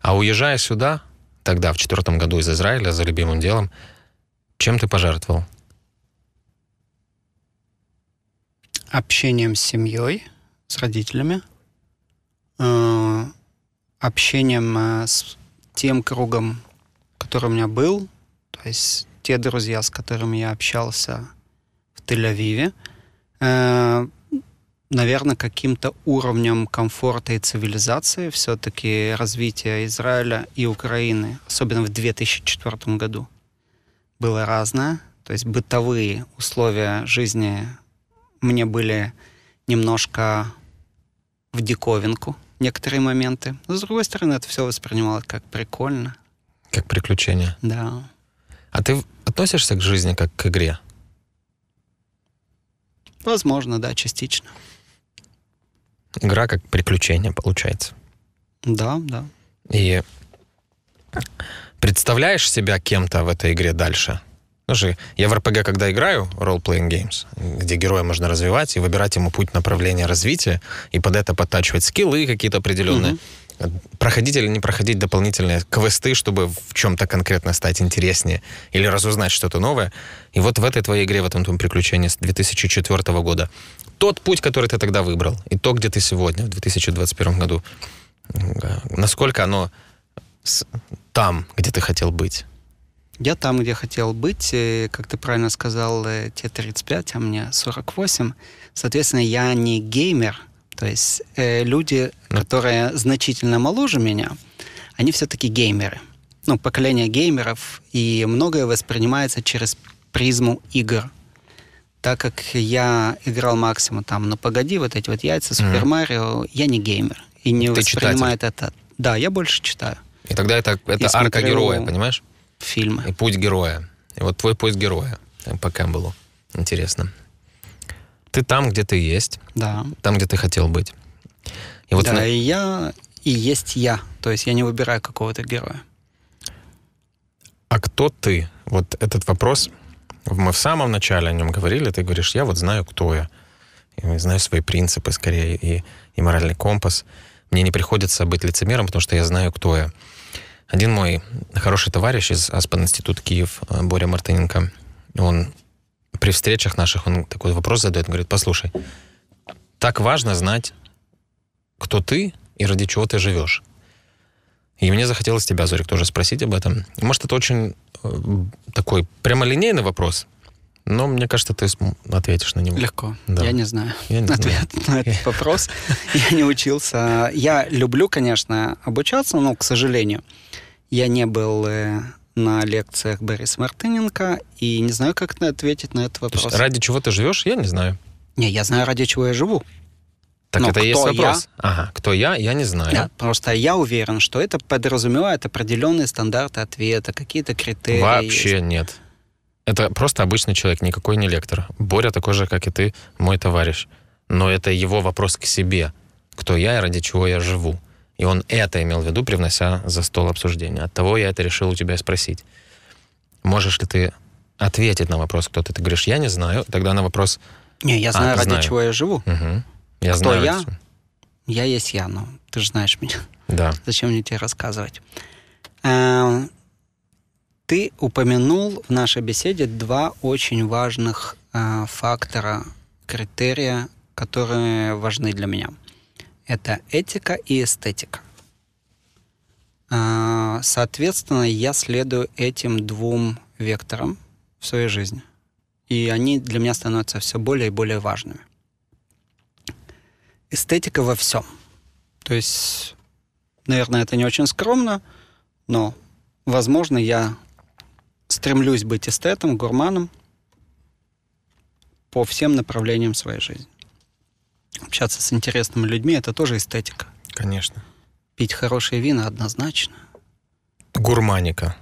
А уезжая сюда, тогда, в четвертом году из Израиля, за любимым делом, чем ты пожертвовал? Общением с семьей, с родителями, э, общением э, с тем кругом, который у меня был, то есть те друзья, с которыми я общался в Тель-Авиве, э, наверное, каким-то уровнем комфорта и цивилизации все-таки развитие Израиля и Украины, особенно в 2004 году, было разное. То есть бытовые условия жизни мне были немножко в диковинку некоторые моменты. Но, с другой стороны, это все воспринималось как прикольно. Как приключение. Да. А ты относишься к жизни как к игре? Возможно, да, частично. Игра как приключение получается. Да, да. И представляешь себя кем-то в этой игре дальше? Ну же, я в РПГ, когда играю, role-playing games, где героя можно развивать и выбирать ему путь направления развития, и под это подтачивать скиллы какие-то определенные. mm Проходить или не проходить дополнительные квесты, чтобы в чем-то конкретно стать интереснее или разузнать что-то новое. И вот в этой твоей игре, в этом твоем приключении с 2004 года тот путь, который ты тогда выбрал, и то, где ты сегодня, в 2021 году, насколько оно там, где ты хотел быть? Я там, где хотел быть, как ты правильно сказал, э, тебе 35, а мне 48. Соответственно, я не геймер, то есть э, люди, ну. которые значительно моложе меня, они все-таки геймеры. Ну, поколение геймеров, и многое воспринимается через призму игр так как я играл максимум там, ну погоди, вот эти вот яйца, Супер Марио, mm-hmm. я не геймер. И не Ты воспринимает читатель. это. Да, я больше читаю. И тогда это, это и арка героя, понимаешь? Фильмы. И путь героя. И вот твой путь героя по Кэмпбеллу. Интересно. Ты там, где ты есть. Да. Там, где ты хотел быть. И вот да, на... и я и есть я. То есть я не выбираю какого-то героя. А кто ты? Вот этот вопрос мы в самом начале о нем говорили, ты говоришь, я вот знаю, кто я. Я знаю свои принципы скорее и, и моральный компас. Мне не приходится быть лицемером, потому что я знаю, кто я. Один мой хороший товарищ из Аспан Институт Киев, э, Боря Мартыненко, он при встречах наших, он такой вопрос задает, говорит, послушай, так важно знать, кто ты и ради чего ты живешь. И мне захотелось тебя, Зорик, тоже спросить об этом. Может, это очень э, такой прямолинейный вопрос, но мне кажется, ты ответишь на него. Легко. Да. Я не знаю я не (laughs) ответ знаю. на этот (laughs) вопрос. Я не учился. Я люблю, конечно, обучаться, но, к сожалению, я не был э, на лекциях Бориса Мартыненко и не знаю, как ответить на этот вопрос. ради чего ты живешь, я не знаю. Не, я знаю, ради чего я живу. Так Но это и есть вопрос. Я? Ага, кто я, я не знаю. Да, просто я уверен, что это подразумевает определенные стандарты ответа, какие-то критерии. Вообще есть. нет. Это просто обычный человек, никакой не лектор. Боря такой же, как и ты, мой товарищ. Но это его вопрос к себе. Кто я и ради чего я живу. И он это имел в виду, привнося за стол обсуждения. Оттого я это решил у тебя спросить. Можешь ли ты ответить на вопрос, кто ты? Ты говоришь, я не знаю. Тогда на вопрос... Не, я знаю, а, ради знаю. чего я живу. Угу. Я Кто знаю. я? Это. Я есть я, но ну, ты же знаешь меня. Да. (laughs) Зачем мне тебе рассказывать? Эм, ты упомянул в нашей беседе два очень важных э, фактора, критерия, которые важны для меня. Это этика и эстетика. Э, соответственно, я следую этим двум векторам в своей жизни. И они для меня становятся все более и более важными эстетика во всем. То есть, наверное, это не очень скромно, но, возможно, я стремлюсь быть эстетом, гурманом по всем направлениям своей жизни. Общаться с интересными людьми — это тоже эстетика. Конечно. Пить хорошие вина однозначно. Гурманика.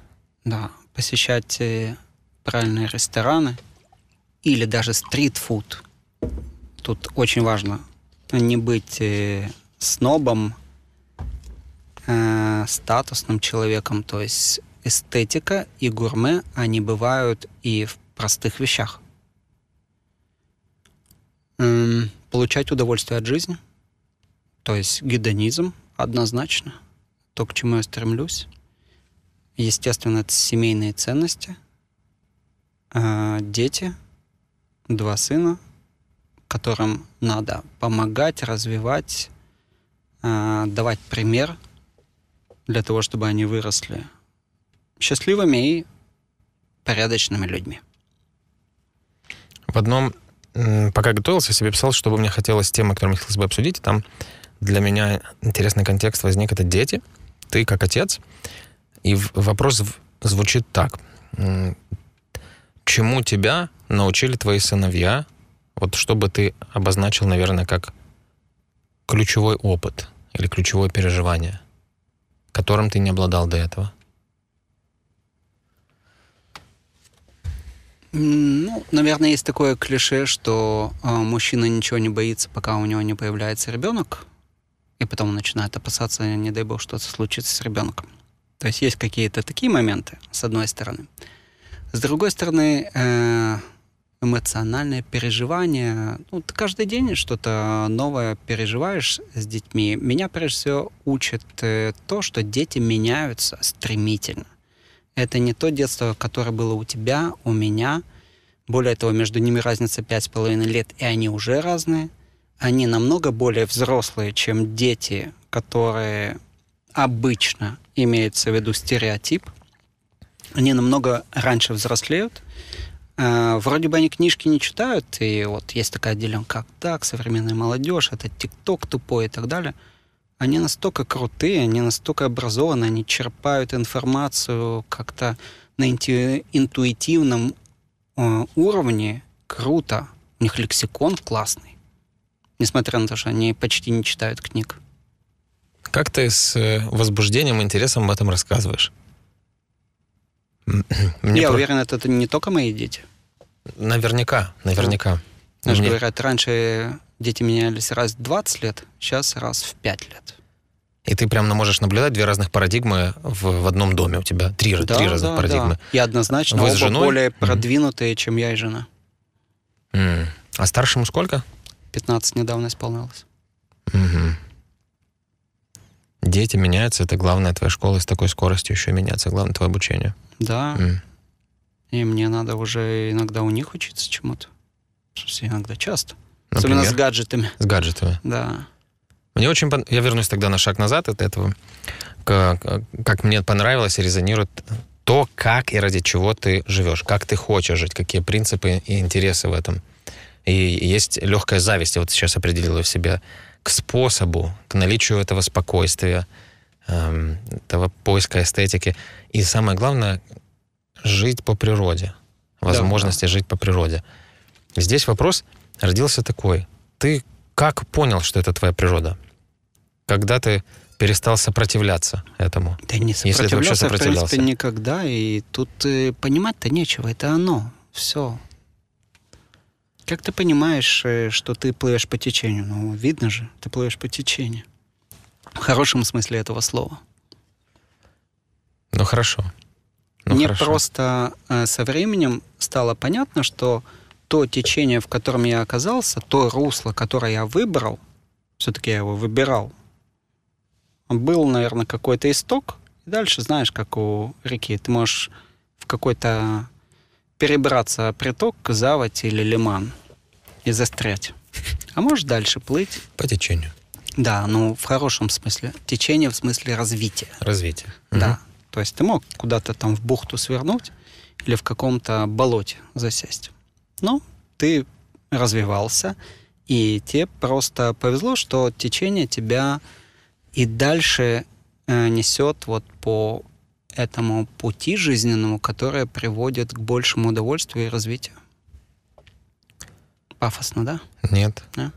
Да, посещать э, правильные рестораны или даже стритфуд. Тут очень важно не быть э, снобом, э, статусным человеком. То есть эстетика и гурме, они бывают и в простых вещах. Эм, получать удовольствие от жизни, то есть гедонизм однозначно, то, к чему я стремлюсь. Естественно, это семейные ценности, э, дети, два сына, которым надо помогать, развивать, э, давать пример для того, чтобы они выросли счастливыми и порядочными людьми. В одном, пока готовился, себе писал, что бы мне хотелось, темы, которые мне хотелось бы обсудить, там для меня интересный контекст возник, это дети, ты как отец, и вопрос звучит так. Чему тебя научили твои сыновья, вот что бы ты обозначил, наверное, как ключевой опыт или ключевое переживание, которым ты не обладал до этого? Ну, наверное, есть такое клише, что э, мужчина ничего не боится, пока у него не появляется ребенок, и потом он начинает опасаться, не дай бог, что-то случится с ребенком. То есть есть какие-то такие моменты, с одной стороны. С другой стороны, э, эмоциональное переживание. Ну, ты каждый день что-то новое переживаешь с детьми. Меня, прежде всего, учит э, то, что дети меняются стремительно. Это не то детство, которое было у тебя, у меня. Более того, между ними разница 5,5 лет, и они уже разные. Они намного более взрослые, чем дети, которые обычно имеется в виду стереотип. Они намного раньше взрослеют, а, вроде бы они книжки не читают, и вот есть такая отделенка, как так, современная молодежь, это ТикТок тупой и так далее. Они настолько крутые, они настолько образованы, они черпают информацию как-то на интуитивном э, уровне. Круто. У них лексикон классный. Несмотря на то, что они почти не читают книг. Как ты с э, возбуждением и интересом об этом рассказываешь? (clears throat) Мне Я про... уверен, это не только мои дети. Наверняка, наверняка. Ну, Мне... говорят, раньше дети менялись раз в 20 лет, сейчас раз в 5 лет. И ты прям ну, можешь наблюдать две разных парадигмы в, в одном доме у тебя. Три, да, три да, разных да. парадигмы. И однозначно Вы оба женой? более продвинутые, mm. чем я и жена. Mm. А старшему сколько? 15 недавно исполнилось. Угу. Дети меняются, это главное твоя школа с такой скоростью еще меняться, главное твое обучение. Да. Mm. И мне надо уже иногда у них учиться чему-то. Иногда часто. Например? Особенно с гаджетами. С гаджетами. Да. Мне очень пон... Я вернусь тогда на шаг назад от этого. Как, как мне понравилось и резонирует то, как и ради чего ты живешь, как ты хочешь жить, какие принципы и интересы в этом. И есть легкая зависть, я вот сейчас определила в себе, к способу, к наличию этого спокойствия, эм, этого поиска эстетики. И самое главное, жить по природе, возможности да, жить по природе. Здесь вопрос родился такой. Ты как понял, что это твоя природа? Когда ты перестал сопротивляться этому? Да не сопротивлялся, если ты вообще сопротивлялся. в принципе, никогда. И тут э, понимать-то нечего. Это оно. Все. Как ты понимаешь, э, что ты плывешь по течению? Ну, видно же, ты плывешь по течению. В хорошем смысле этого слова. Ну, хорошо. Ну, Мне хорошо. просто э, со временем стало понятно, что то течение, в котором я оказался, то русло, которое я выбрал, все-таки я его выбирал, был, наверное, какой-то исток, и дальше знаешь, как у реки, ты можешь в какой-то перебраться приток, заводь или лиман и застрять. А можешь дальше плыть. По течению. Да, ну в хорошем смысле. Течение в смысле развития. Развития. Да. Угу. То есть ты мог куда-то там в бухту свернуть или в каком-то болоте засесть. Но ты развивался, и тебе просто повезло, что течение тебя и дальше э, несет вот по этому пути жизненному, которое приводит к большему удовольствию и развитию. Пафосно, да? Нет. Да?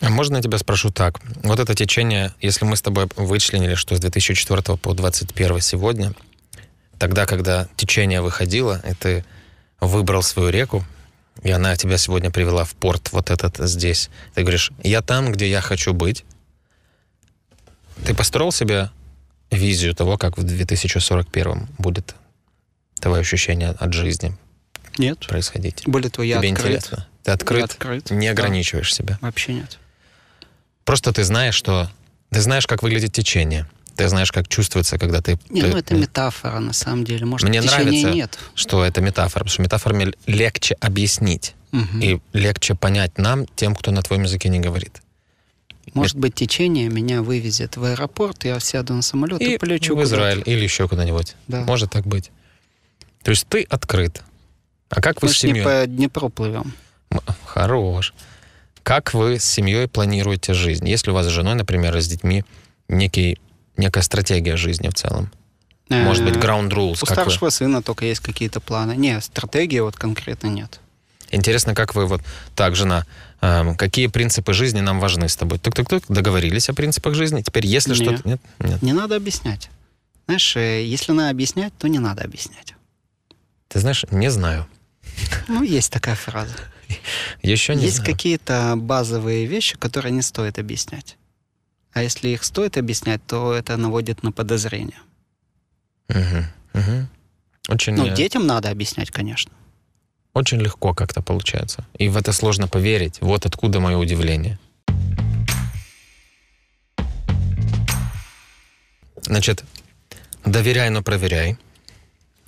А можно я тебя спрошу так? Вот это течение, если мы с тобой вычленили, что с 2004 по 2021 сегодня, тогда, когда течение выходило, и ты выбрал свою реку, и она тебя сегодня привела в порт вот этот здесь. Ты говоришь, я там, где я хочу быть. Ты построил себе визию того, как в 2041 будет твое ощущение от жизни нет. происходить? Более того, я Тебе открыт. интересно? Ты открыт? Я открыт. Не ограничиваешь да. себя? Вообще нет. Просто ты знаешь, что ты знаешь, как выглядит течение. Ты знаешь, как чувствуется, когда ты... Не, ну, ты... ну это метафора, на самом деле. Может, Мне нравится, нет. что это метафора, потому что метафорами легче объяснить угу. и легче понять нам, тем, кто на твоем языке не говорит. Может быть, течение меня вывезет в аэропорт, я сяду на самолет и, и полечу в Израиль или еще куда-нибудь. Да. Может так быть. То есть ты открыт. А как Мы вы с семьей? Мы не по Днепру плывем. Хорош. Как вы с семьей планируете жизнь? Если у вас с женой, например, с детьми некий, некая стратегия жизни в целом? Может быть, э, ground rules? У старшего сына только есть какие-то планы. нет стратегии вот конкретно нет. Интересно, как вы вот так, жена, эм, какие принципы жизни нам важны с тобой? Тук-тук-тук, договорились о принципах жизни. Теперь, если что-то... Нет? Нет. Не надо объяснять. Знаешь, э, если надо объяснять, то не надо объяснять. Ты знаешь, не знаю. Ну, есть такая фраза. (laughs) Еще не Есть какие-то базовые вещи, которые не стоит объяснять. А если их стоит объяснять, то это наводит на подозрение. Угу, угу. Очень... Ну, э, детям надо объяснять, конечно. Очень легко как-то получается. И в это сложно поверить. Вот откуда мое удивление. Значит, доверяй, но проверяй.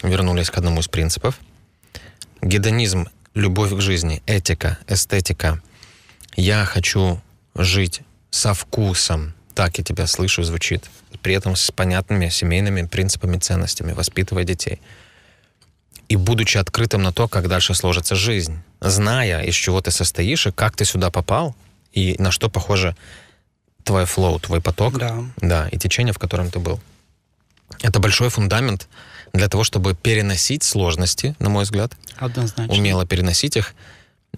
Вернулись к одному из принципов. Гедонизм любовь к жизни, этика, эстетика. Я хочу жить со вкусом, так я тебя слышу, звучит, при этом с понятными семейными принципами, ценностями, воспитывая детей. И будучи открытым на то, как дальше сложится жизнь, зная, из чего ты состоишь и как ты сюда попал, и на что похоже твой флоу, твой поток, да. да, и течение, в котором ты был. Это большой фундамент, для того, чтобы переносить сложности, на мой взгляд. Однозначно. Умело переносить их.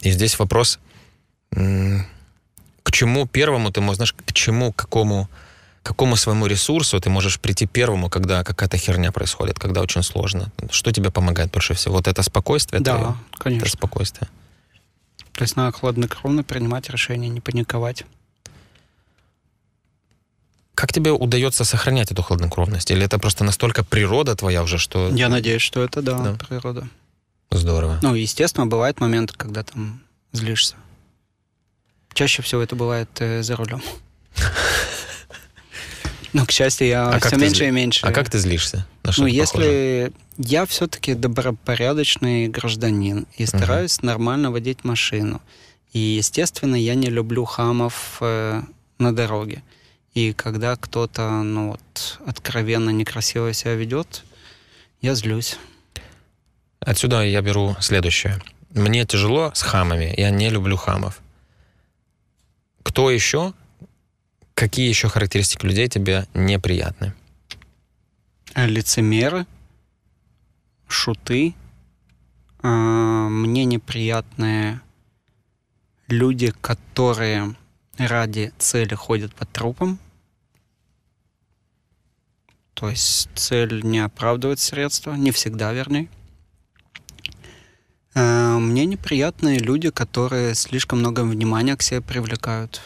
И здесь вопрос, к чему первому ты можешь, знаешь, к чему, к какому, какому своему ресурсу ты можешь прийти первому, когда какая-то херня происходит, когда очень сложно. Что тебе помогает больше всего? Вот это спокойствие? Да, твое? конечно. Это спокойствие. То есть надо хладнокровно принимать решения, не паниковать. Как тебе удается сохранять эту хладнокровность? Или это просто настолько природа твоя уже, что... Я надеюсь, что это, да, да. природа. Здорово. Ну, естественно, бывает момент, когда там злишься. Чаще всего это бывает э, за рулем. (laughs) Но, к счастью, я а все меньше зли... и меньше. А как ты злишься? На что ну, если похоже? я все-таки добропорядочный гражданин и стараюсь uh-huh. нормально водить машину. И, естественно, я не люблю хамов э, на дороге. uh и когда кто-то, ну вот, откровенно некрасиво себя ведет, я злюсь. Отсюда я беру следующее. Мне тяжело с хамами, я не люблю хамов. Кто еще? Какие еще характеристики людей тебе неприятны? Э, лицемеры, шуты. Э, мне неприятны люди, которые ради цели ходят по трупам. То есть цель не оправдывает средства, не всегда вернее. А, мне неприятны люди, которые слишком много внимания к себе привлекают.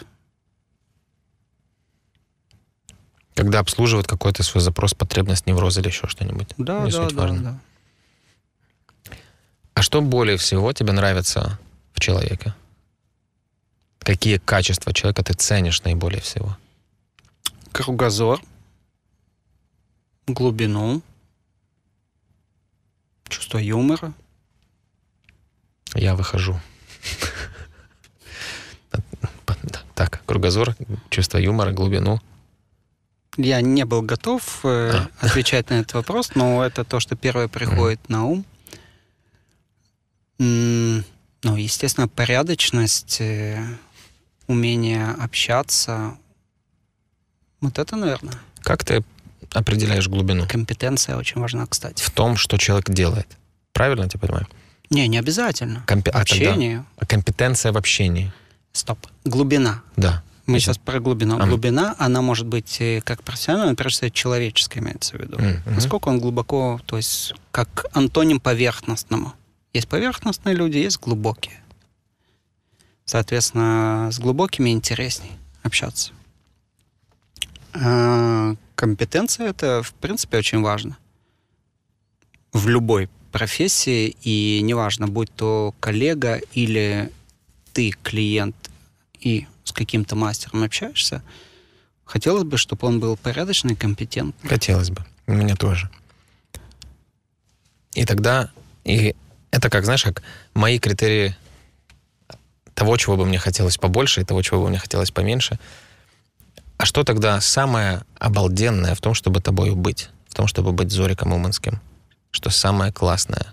Когда обслуживают какой-то свой запрос, потребность, невроз или еще что-нибудь. Да, не да, суть да, важно. да. А что более всего тебе нравится в человеке? какие качества человека ты ценишь наиболее всего? Кругозор, глубину, чувство юмора. Я выхожу. Так, кругозор, чувство юмора, глубину. Я не был готов э, а. отвечать на этот вопрос, но это то, что первое приходит на ум. ну, естественно, порядочность, э, умение общаться. Вот это, наверное. Как ты определяешь глубину? Компетенция очень важна, кстати. В том, что человек делает. Правильно я тебя понимаю? Не, не обязательно. Компе... А Общение. А, Компетенция в общении. Стоп. Глубина. Да. Мы сейчас про глубину. А. Глубина, она может быть э, как профессиональная, но прежде всего, человеческая имеется в виду. Mm-hmm. Насколько он глубоко, то есть как антоним поверхностному. Есть поверхностные люди, есть глубокие. Соответственно, с глубокими интересней общаться. А, компетенция это, в принципе, очень важно. В любой профессии, и неважно, будь то коллега или ты клиент и с каким-то мастером общаешься, хотелось бы, чтобы он был порядочный, компетентный. Хотелось бы. У меня тоже. И тогда, и это как, знаешь, как мои критерии того, чего бы мне хотелось побольше, и того, чего бы мне хотелось поменьше. А что тогда самое обалденное в том, чтобы тобою быть? В том, чтобы быть Зориком Уманским? Что самое классное?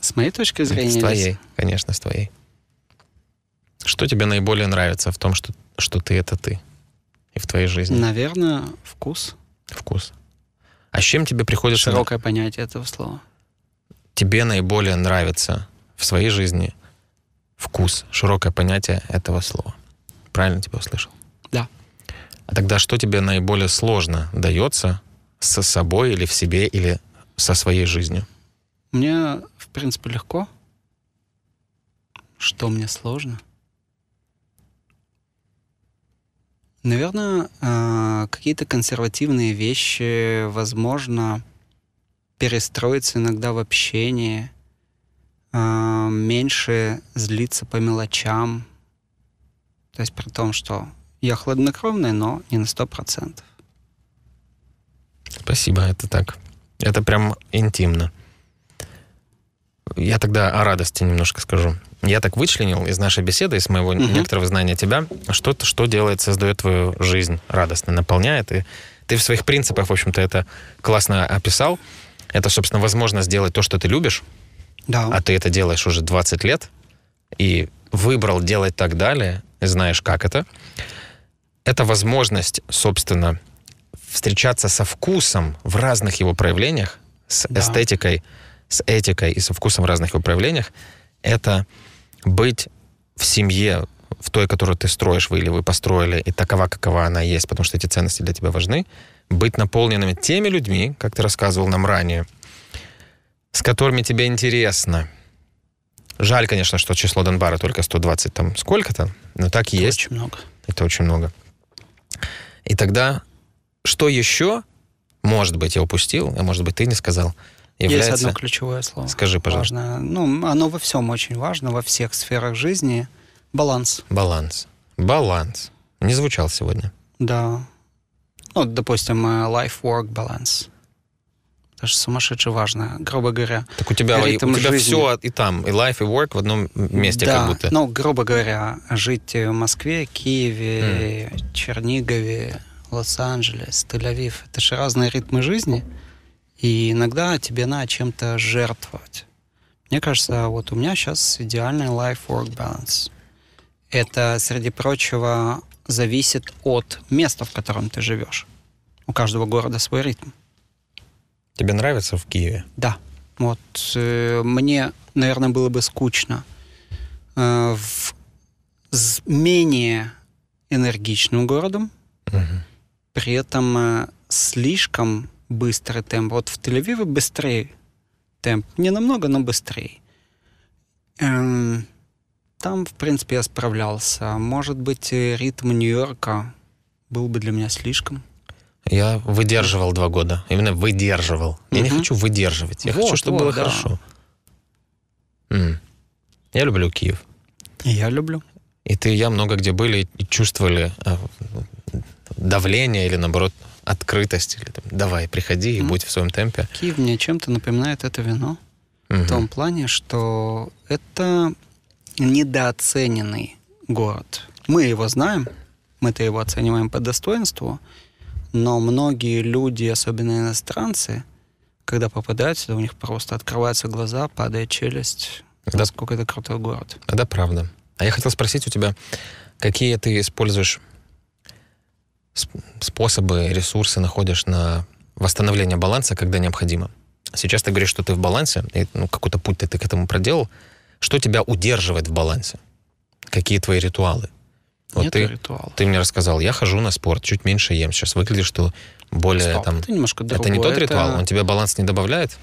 С моей точки зрения? С твоей, или... конечно, с твоей. Что тебе наиболее нравится в том, что, что ты — это ты? И в твоей жизни? Наверное, вкус. Вкус. А с чем тебе приходится... Широкое понятие этого слова. Тебе наиболее нравится в своей жизни вкус, широкое понятие этого слова. Правильно тебя услышал? Да. А тогда что тебе наиболее сложно дается со собой или в себе, или со своей жизнью? Мне, в принципе, легко. Что мне сложно? Наверное, а, какие-то консервативные вещи, возможно, перестроиться иногда в общении, а, меньше злиться по мелочам. То есть при том, что я хладнокровный, но не на сто процентов. Спасибо, это так. Это прям интимно. Я тогда о радости немножко скажу. Я так вычленил из нашей беседы, из моего угу. некоторого знания тебя, что что делает, создает твою жизнь радостной, наполняет. И ты в своих принципах, в общем-то, это классно описал. Это, собственно, возможность сделать то, что ты любишь, да. а ты это делаешь уже 20 лет, и выбрал делать так далее, знаешь, как это, это возможность, собственно, встречаться со вкусом в разных его проявлениях, с да. эстетикой, с этикой и со вкусом в разных его проявлениях, это быть в семье, в той, которую ты строишь, вы или вы построили, и такова, какова она есть, потому что эти ценности для тебя важны, быть наполненными теми людьми, как ты рассказывал нам ранее, с которыми тебе интересно. Жаль, конечно, что число Донбара только 120 там сколько-то, но так Это есть. очень много. Это очень много. И тогда что еще, может быть, я упустил, а может быть, ты не сказал, является... Есть одно ключевое слово. Скажи, пожалуйста. Важно. Ну, оно во всем очень важно, во всех сферах жизни. Баланс. Баланс. Баланс. Не звучал сегодня. Да. Ну, допустим, э, life-work balance. Даже сумасшедше важно, грубо говоря. Так у тебя, у тебя жизни. все и там, и life, и work в одном месте да, как будто. Ну, грубо говоря, жить в Москве, Киеве, mm. Чернигове, Лос-Анджелес, Тель-Авив. Это же разные ритмы жизни. И иногда тебе надо чем-то жертвовать. Мне кажется, вот у меня сейчас идеальный life-work balance. Это, среди прочего, зависит от места, в котором ты живешь. У каждого города свой ритм. Тебе нравится в Киеве? Да. Вот э, мне, наверное, было бы скучно э, в, менее энергичным городом, угу. при этом э, слишком быстрый темп. Вот в Тель-Авиве быстрее темп, не намного, но быстрее. Эм, там, в принципе, я справлялся. Может быть, ритм Нью-Йорка был бы для меня слишком. Я выдерживал два года. Именно выдерживал. Я угу. не хочу выдерживать. Я вот, хочу, чтобы вот, было да. хорошо. М. Я люблю Киев. И я люблю. И ты, и я много где были и чувствовали а, давление или, наоборот, открытость. Или, там, Давай, приходи и будь в своем темпе. Киев мне чем-то напоминает это вино. Угу. В том плане, что это недооцененный город. Мы его знаем, мы-то его оцениваем по достоинству – но многие люди, особенно иностранцы, когда попадают сюда, у них просто открываются глаза, падает челюсть. Да. Насколько это крутой город. А да, правда. А я хотел спросить у тебя, какие ты используешь способы, ресурсы находишь на восстановление баланса, когда необходимо? Сейчас ты говоришь, что ты в балансе, и ну, какой-то путь ты, ты к этому проделал. Что тебя удерживает в балансе? Какие твои ритуалы? Вот Нет ты, ритуала. ты мне рассказал, я хожу на спорт, чуть меньше ем. Сейчас выглядишь, что более Стоп, там... Это немножко другое. Это не тот ритуал? Он тебе баланс не добавляет?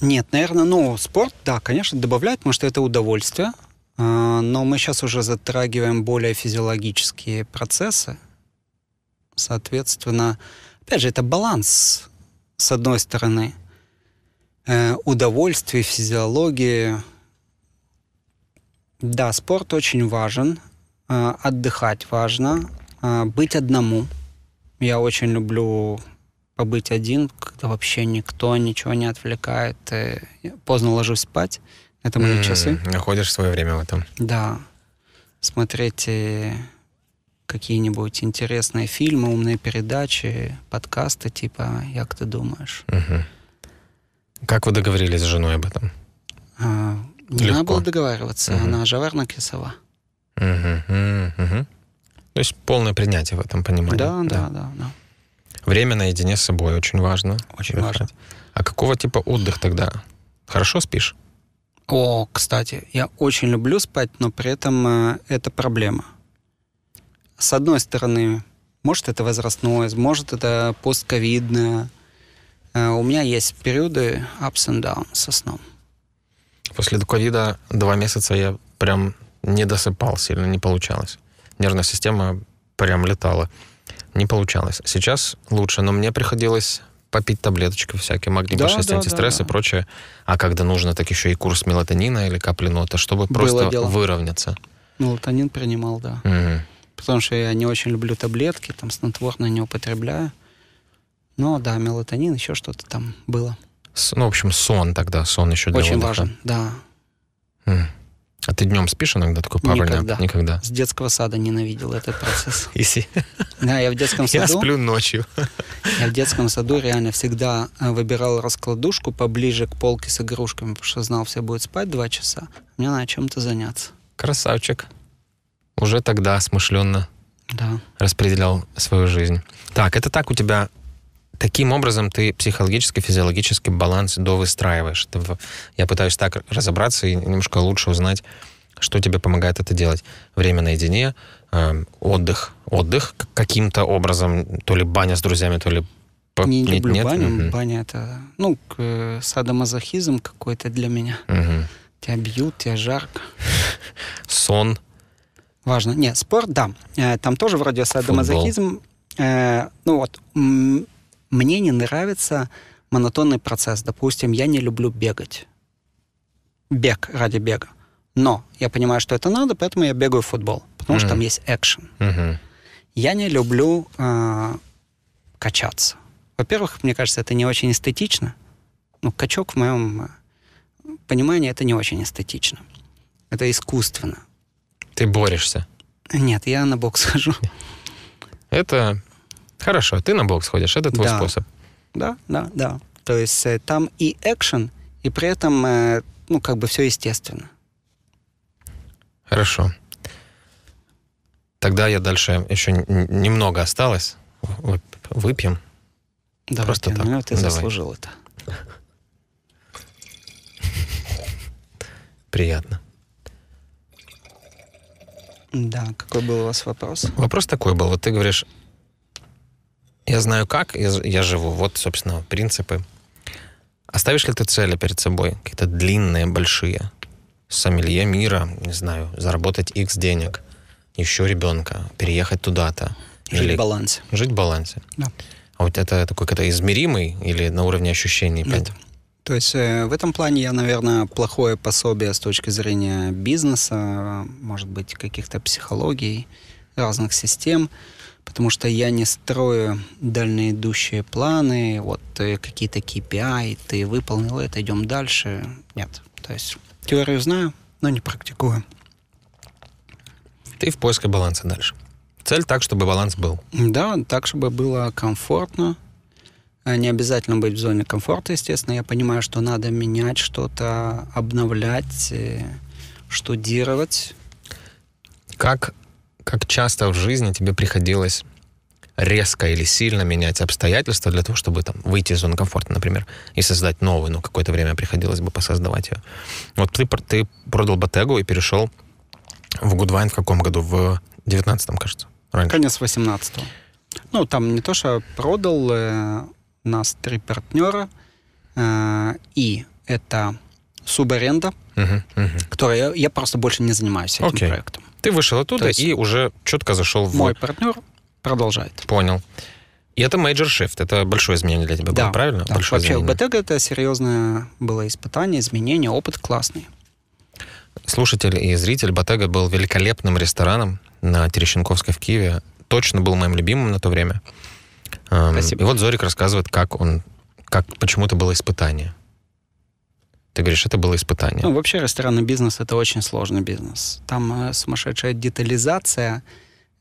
Нет, наверное, ну, спорт, да, конечно, добавляет, потому что это удовольствие. А, но мы сейчас уже затрагиваем более физиологические процессы. Соответственно, опять же, это баланс, с одной стороны, э, удовольствие, физиологии. Да, спорт очень важен, а, отдыхать важно, а, быть одному. Я очень люблю побыть один, когда вообще никто ничего не отвлекает. Э, поздно ложусь спать, это мои mm, часы. Находишь свое время в этом. Да. Смотреть э, какие-нибудь интересные фильмы, умные передачи, подкасты типа «Як ты думаешь?». Угу. Как вы договорились с женой об этом? А, не надо было договариваться. Угу. Она Жаварна Кисова. Угу, угу. То есть полное принятие в этом понимании. Да, да, да, да. да. Время наедине с собой очень важно. Очень отдыхать. важно. А какого типа отдых тогда? Хорошо спишь? О, кстати, я очень люблю спать, но при этом э, это проблема. С одной стороны, может это возрастное, может это постковидное. Э, у меня есть периоды ups and downs со сном. После ковида два месяца я прям не досыпал сильно, не получалось. Нервная система прям летала. Не получалось. Сейчас лучше, но мне приходилось попить таблеточки всякие, магний да, 6 да, антистресс да, да. и прочее. А когда нужно, так еще и курс мелатонина или капли нота, чтобы Было просто дело. выровняться. Мелатонин принимал, да. Угу. Потому что я не очень люблю таблетки, там снотворное не употребляю. Но ну, да, мелатонин, еще что-то там было. С, ну, в общем, сон тогда, сон еще для Очень отдыха. важен, да. А ты днем спишь иногда такой пару Никогда. Никогда. С детского сада ненавидел этот процесс. Иси. (laughs) Да, я в детском саду... Я сплю ночью. Я в детском саду реально всегда э, выбирал раскладушку поближе к полке с игрушками, потому что знал, все будет спать два часа. Мне надо чем-то заняться. Красавчик. Уже тогда смышленно да. распределял свою жизнь. Так, это так у тебя таким образом ты психологический, физиологический баланс довыстраиваешь. Я пытаюсь так разобраться и немножко лучше узнать, что тебе помогает это делать. Время наедине, э, отдых. Отдых каким-то образом, то ли баня с друзьями, то ли... Не нет, люблю нет? баню. Угу. Баня это, ну, к, э, садомазохизм какой-то для меня. Угу. Тебя бьют, тебя жарко. (laughs) Сон. Важно. Нет, спорт, да. Э, там тоже вроде садомазохизм. Э, ну вот, мне не нравится монотонный процесс. Допустим, я не люблю бегать. Бег ради бега. Но я понимаю, что это надо, поэтому я бегаю в футбол, потому mm-hmm. что там есть экшен. Mm-hmm. Я не люблю э, качаться. Во-первых, мне кажется, это не очень эстетично. Ну, качок в моем э, понимании это не очень эстетично. Это искусственно. Ты борешься? Нет, я на бокс (laughs) хожу. Это Хорошо, ты на бокс сходишь, это твой да. способ. Да, да, да. То есть э, там и экшен, и при этом, э, ну, как бы все естественно. Хорошо. Тогда я дальше еще немного осталось. Выпьем. Давай, Просто так. Ну, ты Давай. заслужил это. (laughs) Приятно. Да, какой был у вас вопрос? Вопрос такой был. Вот ты говоришь, я знаю как, я, я живу. Вот, собственно, принципы. Оставишь ли ты цели перед собой? Какие-то длинные, большие. Сомелье мира, не знаю, заработать X денег, еще ребенка, переехать туда-то. Жить или... в балансе. Жить в балансе. Да. А вот это такой какой-то измеримый или на уровне ощущений? Нет. То есть э, в этом плане я, наверное, плохое пособие с точки зрения бизнеса, может быть, каких-то психологий, разных систем потому что я не строю дальние планы, вот э, какие-то KPI, а, ты выполнил это, идем дальше. Нет, то есть теорию знаю, но не практикую. Ты в поиске баланса дальше. Цель так, чтобы баланс был. Да, так, чтобы было комфортно. А, не обязательно быть в зоне комфорта, естественно. Я понимаю, что надо менять что-то, обновлять, э, штудировать. Как как часто в жизни тебе приходилось резко или сильно менять обстоятельства для того, чтобы там, выйти из зоны комфорта, например, и создать новую, ну, какое-то время приходилось бы посоздавать ее. Вот ты, ты продал Батегу и перешел в Гудвайн в каком году? В 19-м, кажется? Раньше. Конец 18-го. Ну, там не то, что продал, э, нас три партнера, э, и это субаренда, uh-huh, uh-huh. которая я, я просто больше не занимаюсь этим okay. проектом. Ты вышел оттуда и уже четко зашел в... Мой партнер продолжает. Понял. И это major shift, это большое изменение для тебя да, было, правильно? Да, большое вообще изменение. ЛГТГ это серьезное было испытание, изменение, опыт классный. Слушатель и зритель Батега был великолепным рестораном на Терещенковской в Киеве. Точно был моим любимым на то время. Эм, Спасибо. И вот Зорик рассказывает, как он, как почему то было испытание. Ты говоришь, это было испытание. Ну, вообще ресторанный бизнес — это очень сложный бизнес. Там э, сумасшедшая детализация,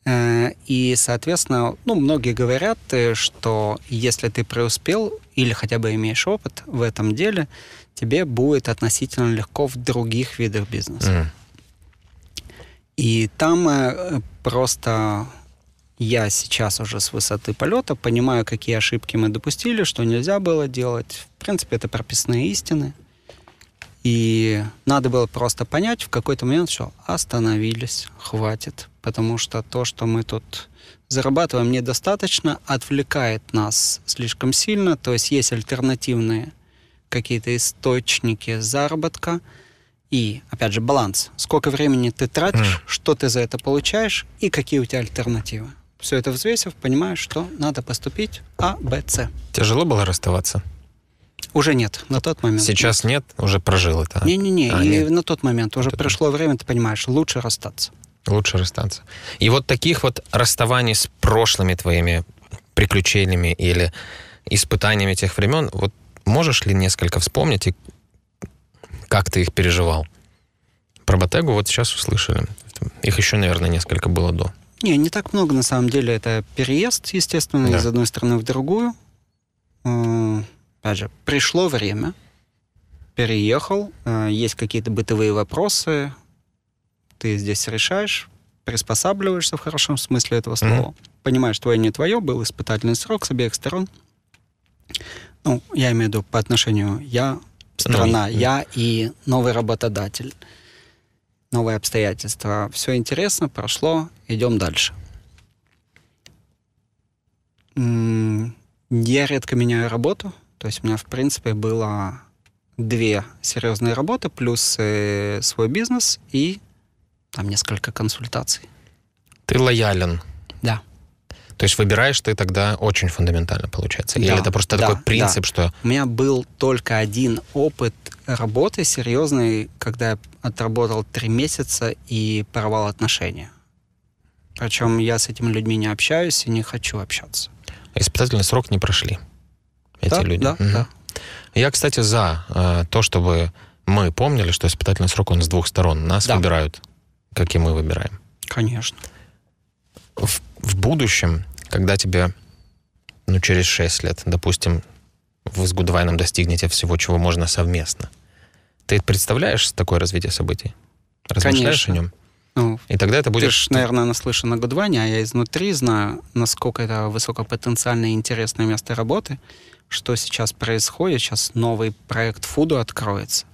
э, и, соответственно, ну, многие говорят, э, что если ты преуспел или хотя бы имеешь опыт в этом деле, тебе будет относительно легко в других видах бизнеса. Mm. И там просто я сейчас уже с высоты полета понимаю, какие ошибки мы допустили, что нельзя было делать. В принципе, это прописные истины. И надо было просто понять в какой-то момент, что остановились, хватит. Потому что то, что мы тут зарабатываем, недостаточно, отвлекает нас слишком сильно. То есть есть альтернативные какие-то источники заработка. И, опять же, баланс. Сколько времени ты тратишь, mm. что ты за это получаешь и какие у тебя альтернативы. Все это взвесив, понимаешь, что надо поступить А, Б, С. Тяжело было расставаться? Уже нет, на тот момент. Сейчас нет, нет уже прожил это? Не-не-не, а, и на тот момент, уже вот прошло это... время, ты понимаешь, лучше расстаться. Лучше расстаться. И вот таких вот расставаний с прошлыми твоими приключениями или испытаниями тех времен, вот можешь ли несколько вспомнить и как ты их переживал? Про Батегу вот сейчас услышали. Их еще, наверное, несколько было до. Не, не так много на самом деле. Это переезд, естественно, да. из одной страны в другую. Э, опять же, пришло время, переехал, э, есть какие-то бытовые вопросы, ты здесь решаешь, приспосабливаешься в хорошем смысле этого слова, mm-hmm. понимаешь, твое не твое, был испытательный срок с обеих сторон. Ну, я имею в виду по отношению я, страна, mm-hmm. я и новый работодатель, новые обстоятельства. Все интересно, прошло, идем дальше. Я редко меняю работу, то есть у меня, в принципе, было две серьезные работы, плюс э, свой бизнес и там несколько консультаций. Ты лоялен. Да. То есть выбираешь ты тогда очень фундаментально, получается? Да, Или это просто да, такой принцип, да. что... У меня был только один опыт работы серьезный, когда я отработал три месяца и порвал отношения. Причем я с этими людьми не общаюсь и не хочу общаться. Испытательный срок не прошли эти да, люди. Да, угу. да. Я, кстати, за э, то, чтобы мы помнили, что испытательный срок, он с двух сторон. Нас да. выбирают, и мы выбираем. Конечно. В, в будущем, когда тебе, ну, через 6 лет, допустим, вы с Гудвайном достигнете всего, чего можно совместно, ты представляешь такое развитие событий? Размышляешь Конечно. о нем? Ну, и тогда это будет... Ты же, наверное, наслышан о Гудване, а я изнутри знаю, насколько это высокопотенциально интересное место работы что сейчас происходит. Сейчас новый проект Фуду откроется.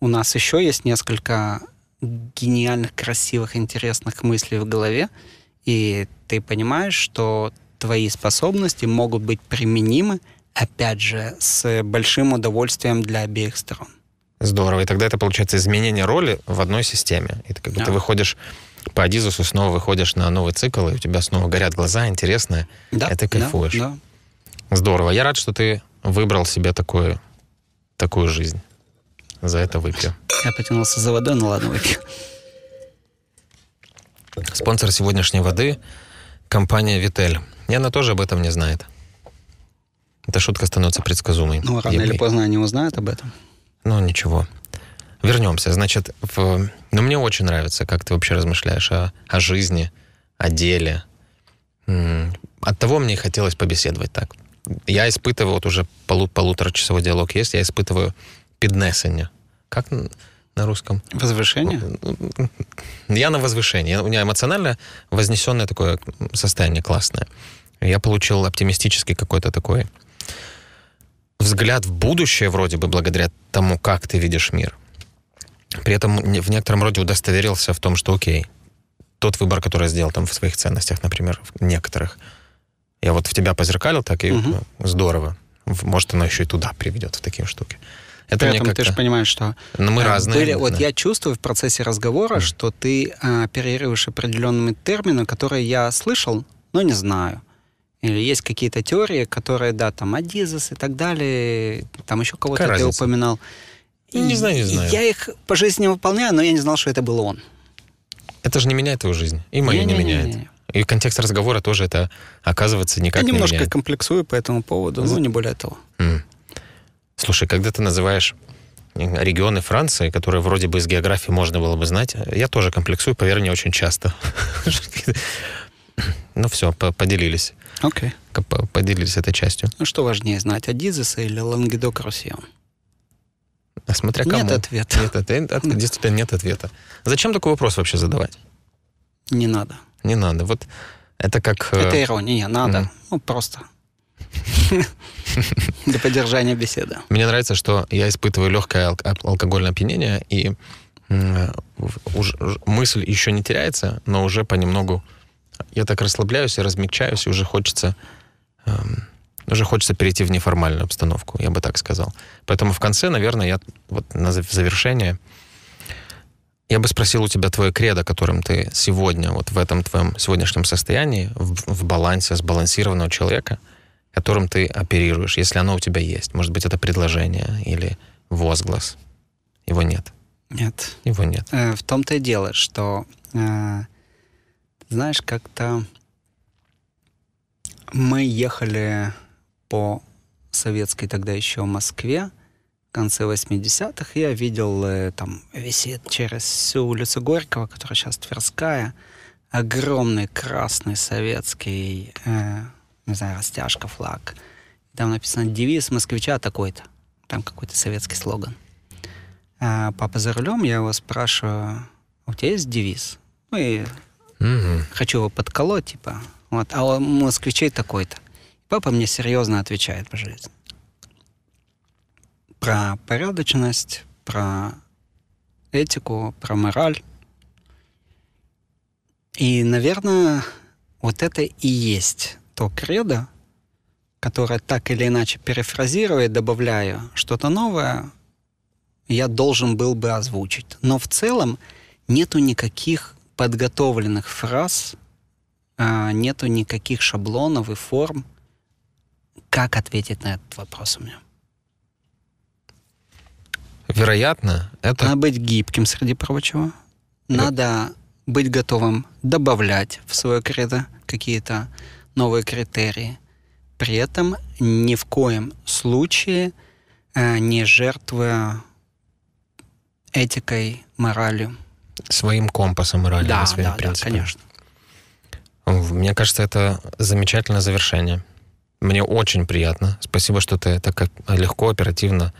У нас еще есть несколько гениальных, красивых, интересных мыслей в голове, и ты понимаешь, что твои способности могут быть применимы, опять же, с большим удовольствием для обеих сторон. Здорово. И тогда это получается изменение роли в одной системе. И ты как бы да. ты выходишь по Адизусу, снова выходишь на новый цикл, и у тебя снова горят глаза, интересное, да, и ты кайфуешь. Да, да. Здорово. Я рад, что ты выбрал себе такую, такую жизнь. За это выпью. Я потянулся за водой, ну ладно, выпью. Спонсор сегодняшней воды – компания «Витель». И она тоже об этом не знает. Эта шутка становится предсказуемой. Ну, рано Ей. или поздно они узнают об этом. Ну, ничего. Вернемся. Значит, в... ну, мне очень нравится, как ты вообще размышляешь о, о жизни, о деле. От того мне хотелось побеседовать так я испытываю, от уже полу, полуторачасовой диалог есть, я испытываю піднесення. Как на русском? Возвышение? Я на возвышении. У меня эмоционально вознесенное такое состояние классное. Я получил оптимистический какой-то такой взгляд в будущее вроде бы благодаря тому, как ты видишь мир. При этом в некотором роде удостоверился в том, что окей, тот выбор, который я сделал там в своих ценностях, например, в некоторых, я вот в тебя позеркалил, так и угу. здорово. Может, оно еще и туда приведет, в такие штуки. Это При этом ты же понимаешь, что Но ну, мы э, разные. Были, да. вот я чувствую в процессе разговора, mm. что ты а, оперируешь определенными терминами, которые я слышал, но не знаю. Или есть какие-то теории, которые, да, там, Адизес и так далее, там еще кого-то ты упоминал. Ну, и, не знаю, не знаю. Я их по жизни выполняю, но я не знал, что это был он. Это же не меняет его жизнь. И мою не, не, не меняет. Не, не. И контекст разговора тоже это оказывается никак Я не немножко меняет. комплексую по этому поводу, но не более того. Mm. Слушай, когда ты называешь регионы Франции, которые вроде бы из географии можно было бы знать, я тоже комплексую, поверь мне, очень часто. (laughs) Ну все, поделились. Окей. Поделились этой частью. Ну что важнее знать, Адизеса или Лангедок Россион? А смотря кому. Нет ответа. Нет, ответа. от, действительно нет ответа. Зачем такой вопрос вообще задавать? Не надо не надо. Вот это как... Э, это ирония, надо. Mm. Ну, просто. (laughs) Для поддержания беседы. Мне нравится, что я испытываю легкое алкогольное опьянение, и мысль еще не теряется, но уже понемногу я так расслабляюсь и размягчаюсь, и уже хочется эм, уже хочется перейти в неформальную обстановку, я бы так сказал. Поэтому в конце, наверное, я вот на завершение я бы спросил у тебя твое кредо, которым ты сегодня, вот в этом твоем сегодняшнем состоянии, в, в балансе сбалансированного человека, которым ты оперируешь, если оно у тебя есть. Может быть, это предложение или возглас. Его нет. Нет. Его нет. Э, в том-то и дело, что, э, знаешь, как-то мы ехали по советской тогда еще Москве, конце 80-х я видел, э, там висит через всю улицу Горького, которая сейчас Тверская, огромный красный советский, э, не знаю, растяжка, флаг. Там написано девиз москвича такой-то. Там какой-то советский слоган. А папа за рулем, я его спрашиваю, «А у тебя есть девиз? Ну и mm-hmm. хочу его подколоть, типа. Вот. А у москвичей такой-то. Папа мне серьезно отвечает, пожалуйста про порядочность, про этику, про мораль. И, наверное, вот это и есть то кредо, которое так или иначе перефразируя, добавляя что-то новое, я должен был бы озвучить. Но в целом нету никаких подготовленных фраз, а, нету никаких шаблонов и форм, как ответить на этот вопрос у меня вероятно, это... Надо быть гибким, среди прочего. Э, надо это... быть готовым добавлять в свое кредо какие-то новые критерии. При этом ни в коем случае э, не жертвуя этикой, моралью. Своим компасом морали, да, своими да, принципами. Да, конечно. Мне кажется, это замечательное завершение. Мне очень приятно. Спасибо, что ты так э, легко, оперативно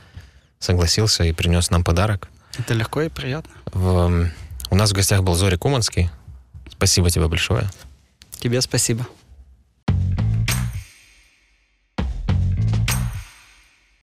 согласился и принес нам подарок. Это легко и приятно. В, у нас в гостях был Зори Куманский. Спасибо тебе большое. Тебе спасибо.